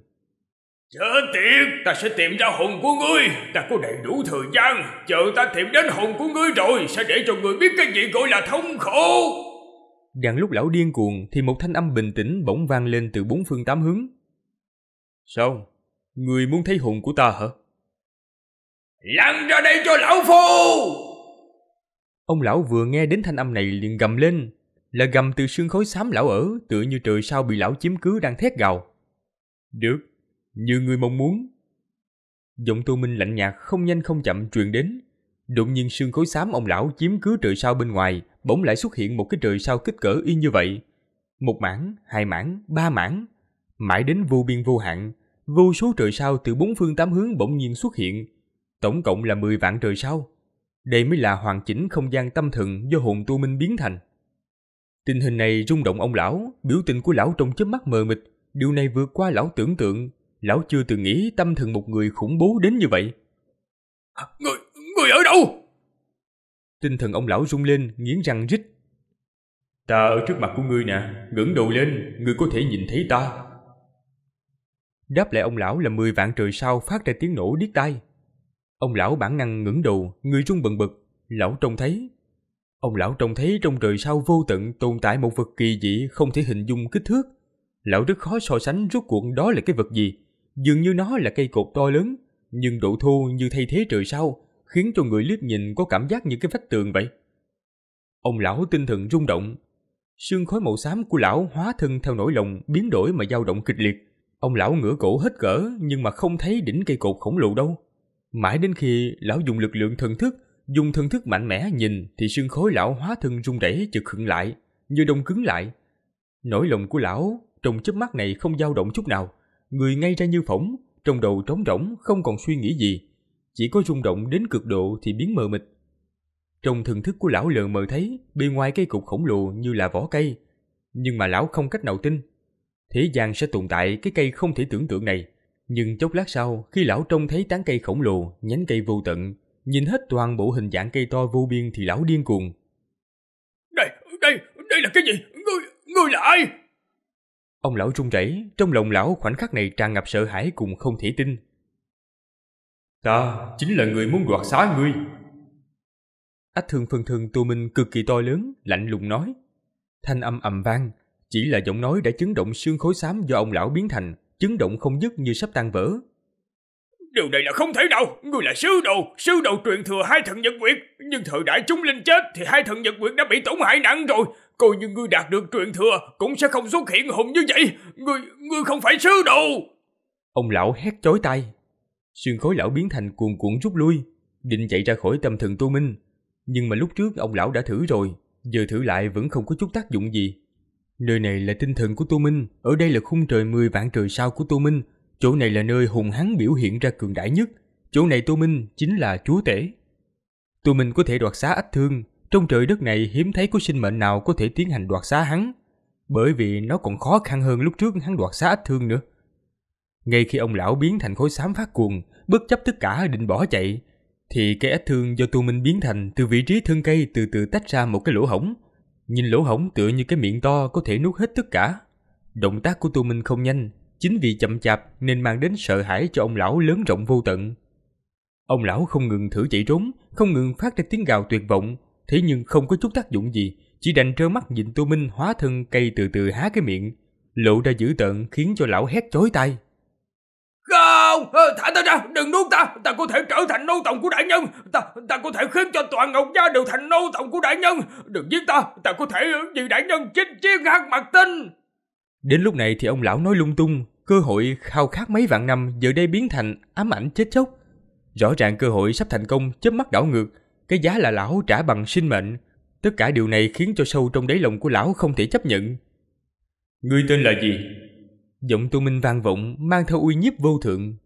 Chớ tiệt, ta sẽ tìm ra hồn của ngươi, ta có đầy đủ thời gian, chờ ta tìm đến hồn của ngươi rồi sẽ để cho người biết cái gì gọi là thống khổ. Đang lúc lão điên cuồng thì một thanh âm bình tĩnh bỗng vang lên từ bốn phương tám hướng. Sao? Người muốn thấy hồn của ta hả? Lăn ra đây cho lão phu! Ông lão vừa nghe đến thanh âm này liền gầm lên. Là gầm từ xương khói xám lão ở tựa như trời sao bị lão chiếm cứ đang thét gào. Được, như người mong muốn. Giọng tu Minh lạnh nhạt không nhanh không chậm truyền đến. Đột nhiên sương khối xám ông lão chiếm cứ trời sao bên ngoài, bỗng lại xuất hiện một cái trời sao kích cỡ y như vậy. Một mảng, hai mảng, ba mảng, mãi đến vô biên vô hạn, vô số trời sao từ bốn phương tám hướng bỗng nhiên xuất hiện, tổng cộng là mười vạn trời sao. Đây mới là hoàn chỉnh không gian tâm thần do hồn tu minh biến thành. Tình hình này rung động ông lão, biểu tình của lão trong chớp mắt mờ mịt, điều này vượt qua lão tưởng tượng, lão chưa từng nghĩ tâm thần một người khủng bố đến như vậy. Người, người ở đâu? Tinh thần ông lão rung lên, nghiến răng rít. Ta ở trước mặt của ngươi nè, ngẩng đầu lên, ngươi có thể nhìn thấy ta. Đáp lại ông lão là mười vạn trời sau phát ra tiếng nổ điếc tai. Ông lão bản năng ngẩng đầu, người rung bần bực. lão trông thấy. Ông lão trông thấy trong trời sau vô tận tồn tại một vật kỳ dị không thể hình dung kích thước. Lão rất khó so sánh rốt cuộc đó là cái vật gì. Dường như nó là cây cột to lớn, nhưng độ thô như thay thế trời sau khiến cho người liếc nhìn có cảm giác như cái vách tường vậy. Ông lão tinh thần rung động, sương khói màu xám của lão hóa thân theo nỗi lòng biến đổi mà dao động kịch liệt. Ông lão ngửa cổ hết cỡ nhưng mà không thấy đỉnh cây cột khổng lồ đâu. Mãi đến khi lão dùng lực lượng thần thức, dùng thần thức mạnh mẽ nhìn thì sương khối lão hóa thân rung rẩy chực khựng lại, như đông cứng lại. Nỗi lòng của lão trong chớp mắt này không dao động chút nào, người ngay ra như phỏng, trong đầu trống rỗng không còn suy nghĩ gì, chỉ có rung động đến cực độ thì biến mờ mịt. Trong thần thức của lão lờ mờ thấy bên ngoài cây cục khổng lồ như là vỏ cây, nhưng mà lão không cách nào tin. Thế gian sẽ tồn tại cái cây không thể tưởng tượng này, nhưng chốc lát sau khi lão trông thấy tán cây khổng lồ, nhánh cây vô tận, nhìn hết toàn bộ hình dạng cây to vô biên thì lão điên cuồng. Đây, đây, đây là cái gì? Ngươi, ngươi là ai? Ông lão run rẩy, trong lòng lão khoảnh khắc này tràn ngập sợ hãi cùng không thể tin. Ta chính là người muốn đoạt xá ngươi. Ách thường phần thường tù Minh cực kỳ to lớn, lạnh lùng nói. Thanh âm ầm vang, chỉ là giọng nói đã chấn động xương khối xám do ông lão biến thành, chấn động không dứt như sắp tan vỡ. Điều này là không thể nào, ngươi là sứ đồ, sứ đồ truyền thừa hai thần nhật quyệt, nhưng thời đại chúng linh chết thì hai thần nhật quyệt đã bị tổn hại nặng rồi, coi như ngươi đạt được truyền thừa cũng sẽ không xuất hiện hùng như vậy, ngươi ngươi không phải sứ đồ. Ông lão hét chối tay. Sườn khối lão biến thành cuồn cuộn rút lui, định chạy ra khỏi tâm thần Tô Minh. Nhưng mà lúc trước ông lão đã thử rồi, giờ thử lại vẫn không có chút tác dụng gì. Nơi này là tinh thần của Tô Minh, ở đây là khung trời 10 vạn trời sao của Tô Minh, chỗ này là nơi hùng hắn biểu hiện ra cường đại nhất, chỗ này Tô Minh chính là chúa tể. Tô Minh có thể đoạt xá ách thương, trong trời đất này hiếm thấy có sinh mệnh nào có thể tiến hành đoạt xá hắn, bởi vì nó còn khó khăn hơn lúc trước hắn đoạt xá ách thương nữa. Ngay khi ông lão biến thành khối xám phát cuồng, bất chấp tất cả định bỏ chạy, thì cái ách thương do tu minh biến thành từ vị trí thân cây từ từ tách ra một cái lỗ hổng. Nhìn lỗ hổng tựa như cái miệng to có thể nuốt hết tất cả. Động tác của tu minh không nhanh, chính vì chậm chạp nên mang đến sợ hãi cho ông lão lớn rộng vô tận. Ông lão không ngừng thử chạy trốn, không ngừng phát ra tiếng gào tuyệt vọng, thế nhưng không có chút tác dụng gì, chỉ đành trơ mắt nhìn tu minh hóa thân cây từ từ há cái miệng. Lộ ra dữ tợn khiến cho lão hét chối tai. Không, ờ, thả ta ra, đừng nuốt ta. Ta có thể trở thành nô tòng của đại nhân. Ta ta có thể khiến cho toàn Ngọc Gia đều thành nô tòng của đại nhân. Đừng giết ta, ta có thể vì đại nhân chinh chiến hát mặt tinh. Đến lúc này thì ông lão nói lung tung, cơ hội khao khát mấy vạn năm giờ đây biến thành ám ảnh chết chóc. Rõ ràng cơ hội sắp thành công chớp mắt đảo ngược, cái giá là lão trả bằng sinh mệnh. Tất cả điều này khiến cho sâu trong đáy lòng của lão không thể chấp nhận. Ngươi tên là gì? Giọng tu minh vang vọng mang theo uy nhiếp vô thượng.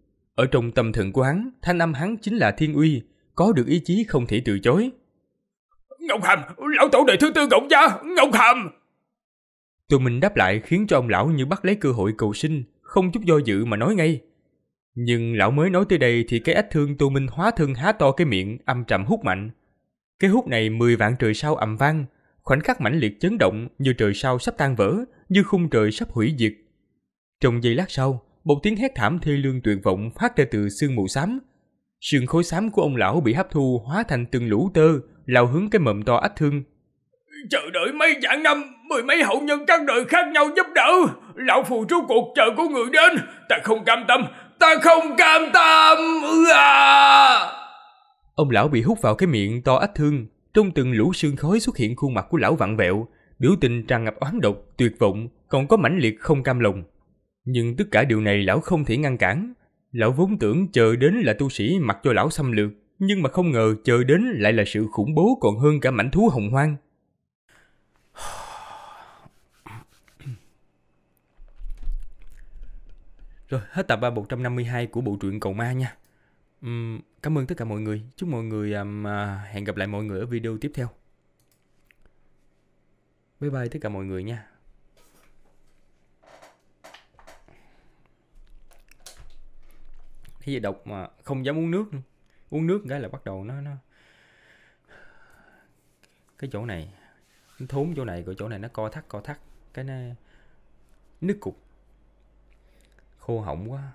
Ở trong tâm thần của hắn, thanh âm hắn chính là thiên uy, có được ý chí không thể từ chối. Ngọc Hàm, lão tổ đời thứ tư cộng gia, Ngọc Hàm! Tụi mình đáp lại khiến cho ông lão như bắt lấy cơ hội cầu sinh, không chút do dự mà nói ngay. Nhưng lão mới nói tới đây thì cái ách thương tu minh hóa thân há to cái miệng, âm trầm hút mạnh. Cái hút này mười vạn trời sao ầm vang, khoảnh khắc mãnh liệt chấn động như trời sao sắp tan vỡ, như khung trời sắp hủy diệt. Trong giây lát sau, một tiếng hét thảm thê lương tuyệt vọng phát ra từ sương mù xám. Sương khối xám của ông lão bị hấp thu hóa thành từng lũ tơ, lao hướng cái mầm to ách thương. Chờ đợi mấy vạn năm, mười mấy hậu nhân các đời khác nhau giúp đỡ. Lão phù trú cuộc chờ của người đến. Ta không cam tâm, ta không cam tâm. À! Ông lão bị hút vào cái miệng to ách thương. Trong từng lũ sương khói xuất hiện khuôn mặt của lão vặn vẹo, biểu tình tràn ngập oán độc, tuyệt vọng, còn có mãnh liệt không cam lòng. Nhưng tất cả điều này lão không thể ngăn cản. Lão vốn tưởng chờ đến là tu sĩ mặc cho lão xâm lược, nhưng mà không ngờ chờ đến lại là sự khủng bố còn hơn cả mảnh thú hồng hoang. Rồi, hết tập 352 của bộ truyện Cầu Ma nha. Uhm, cảm ơn tất cả mọi người. Chúc mọi người um, hẹn gặp lại mọi người ở video tiếp theo. Bye bye tất cả mọi người nha. thế giờ độc mà không dám uống nước uống nước cái là bắt đầu nó nó cái chỗ này thốn chỗ này của chỗ này nó co thắt co thắt cái nó nước cục khô hỏng quá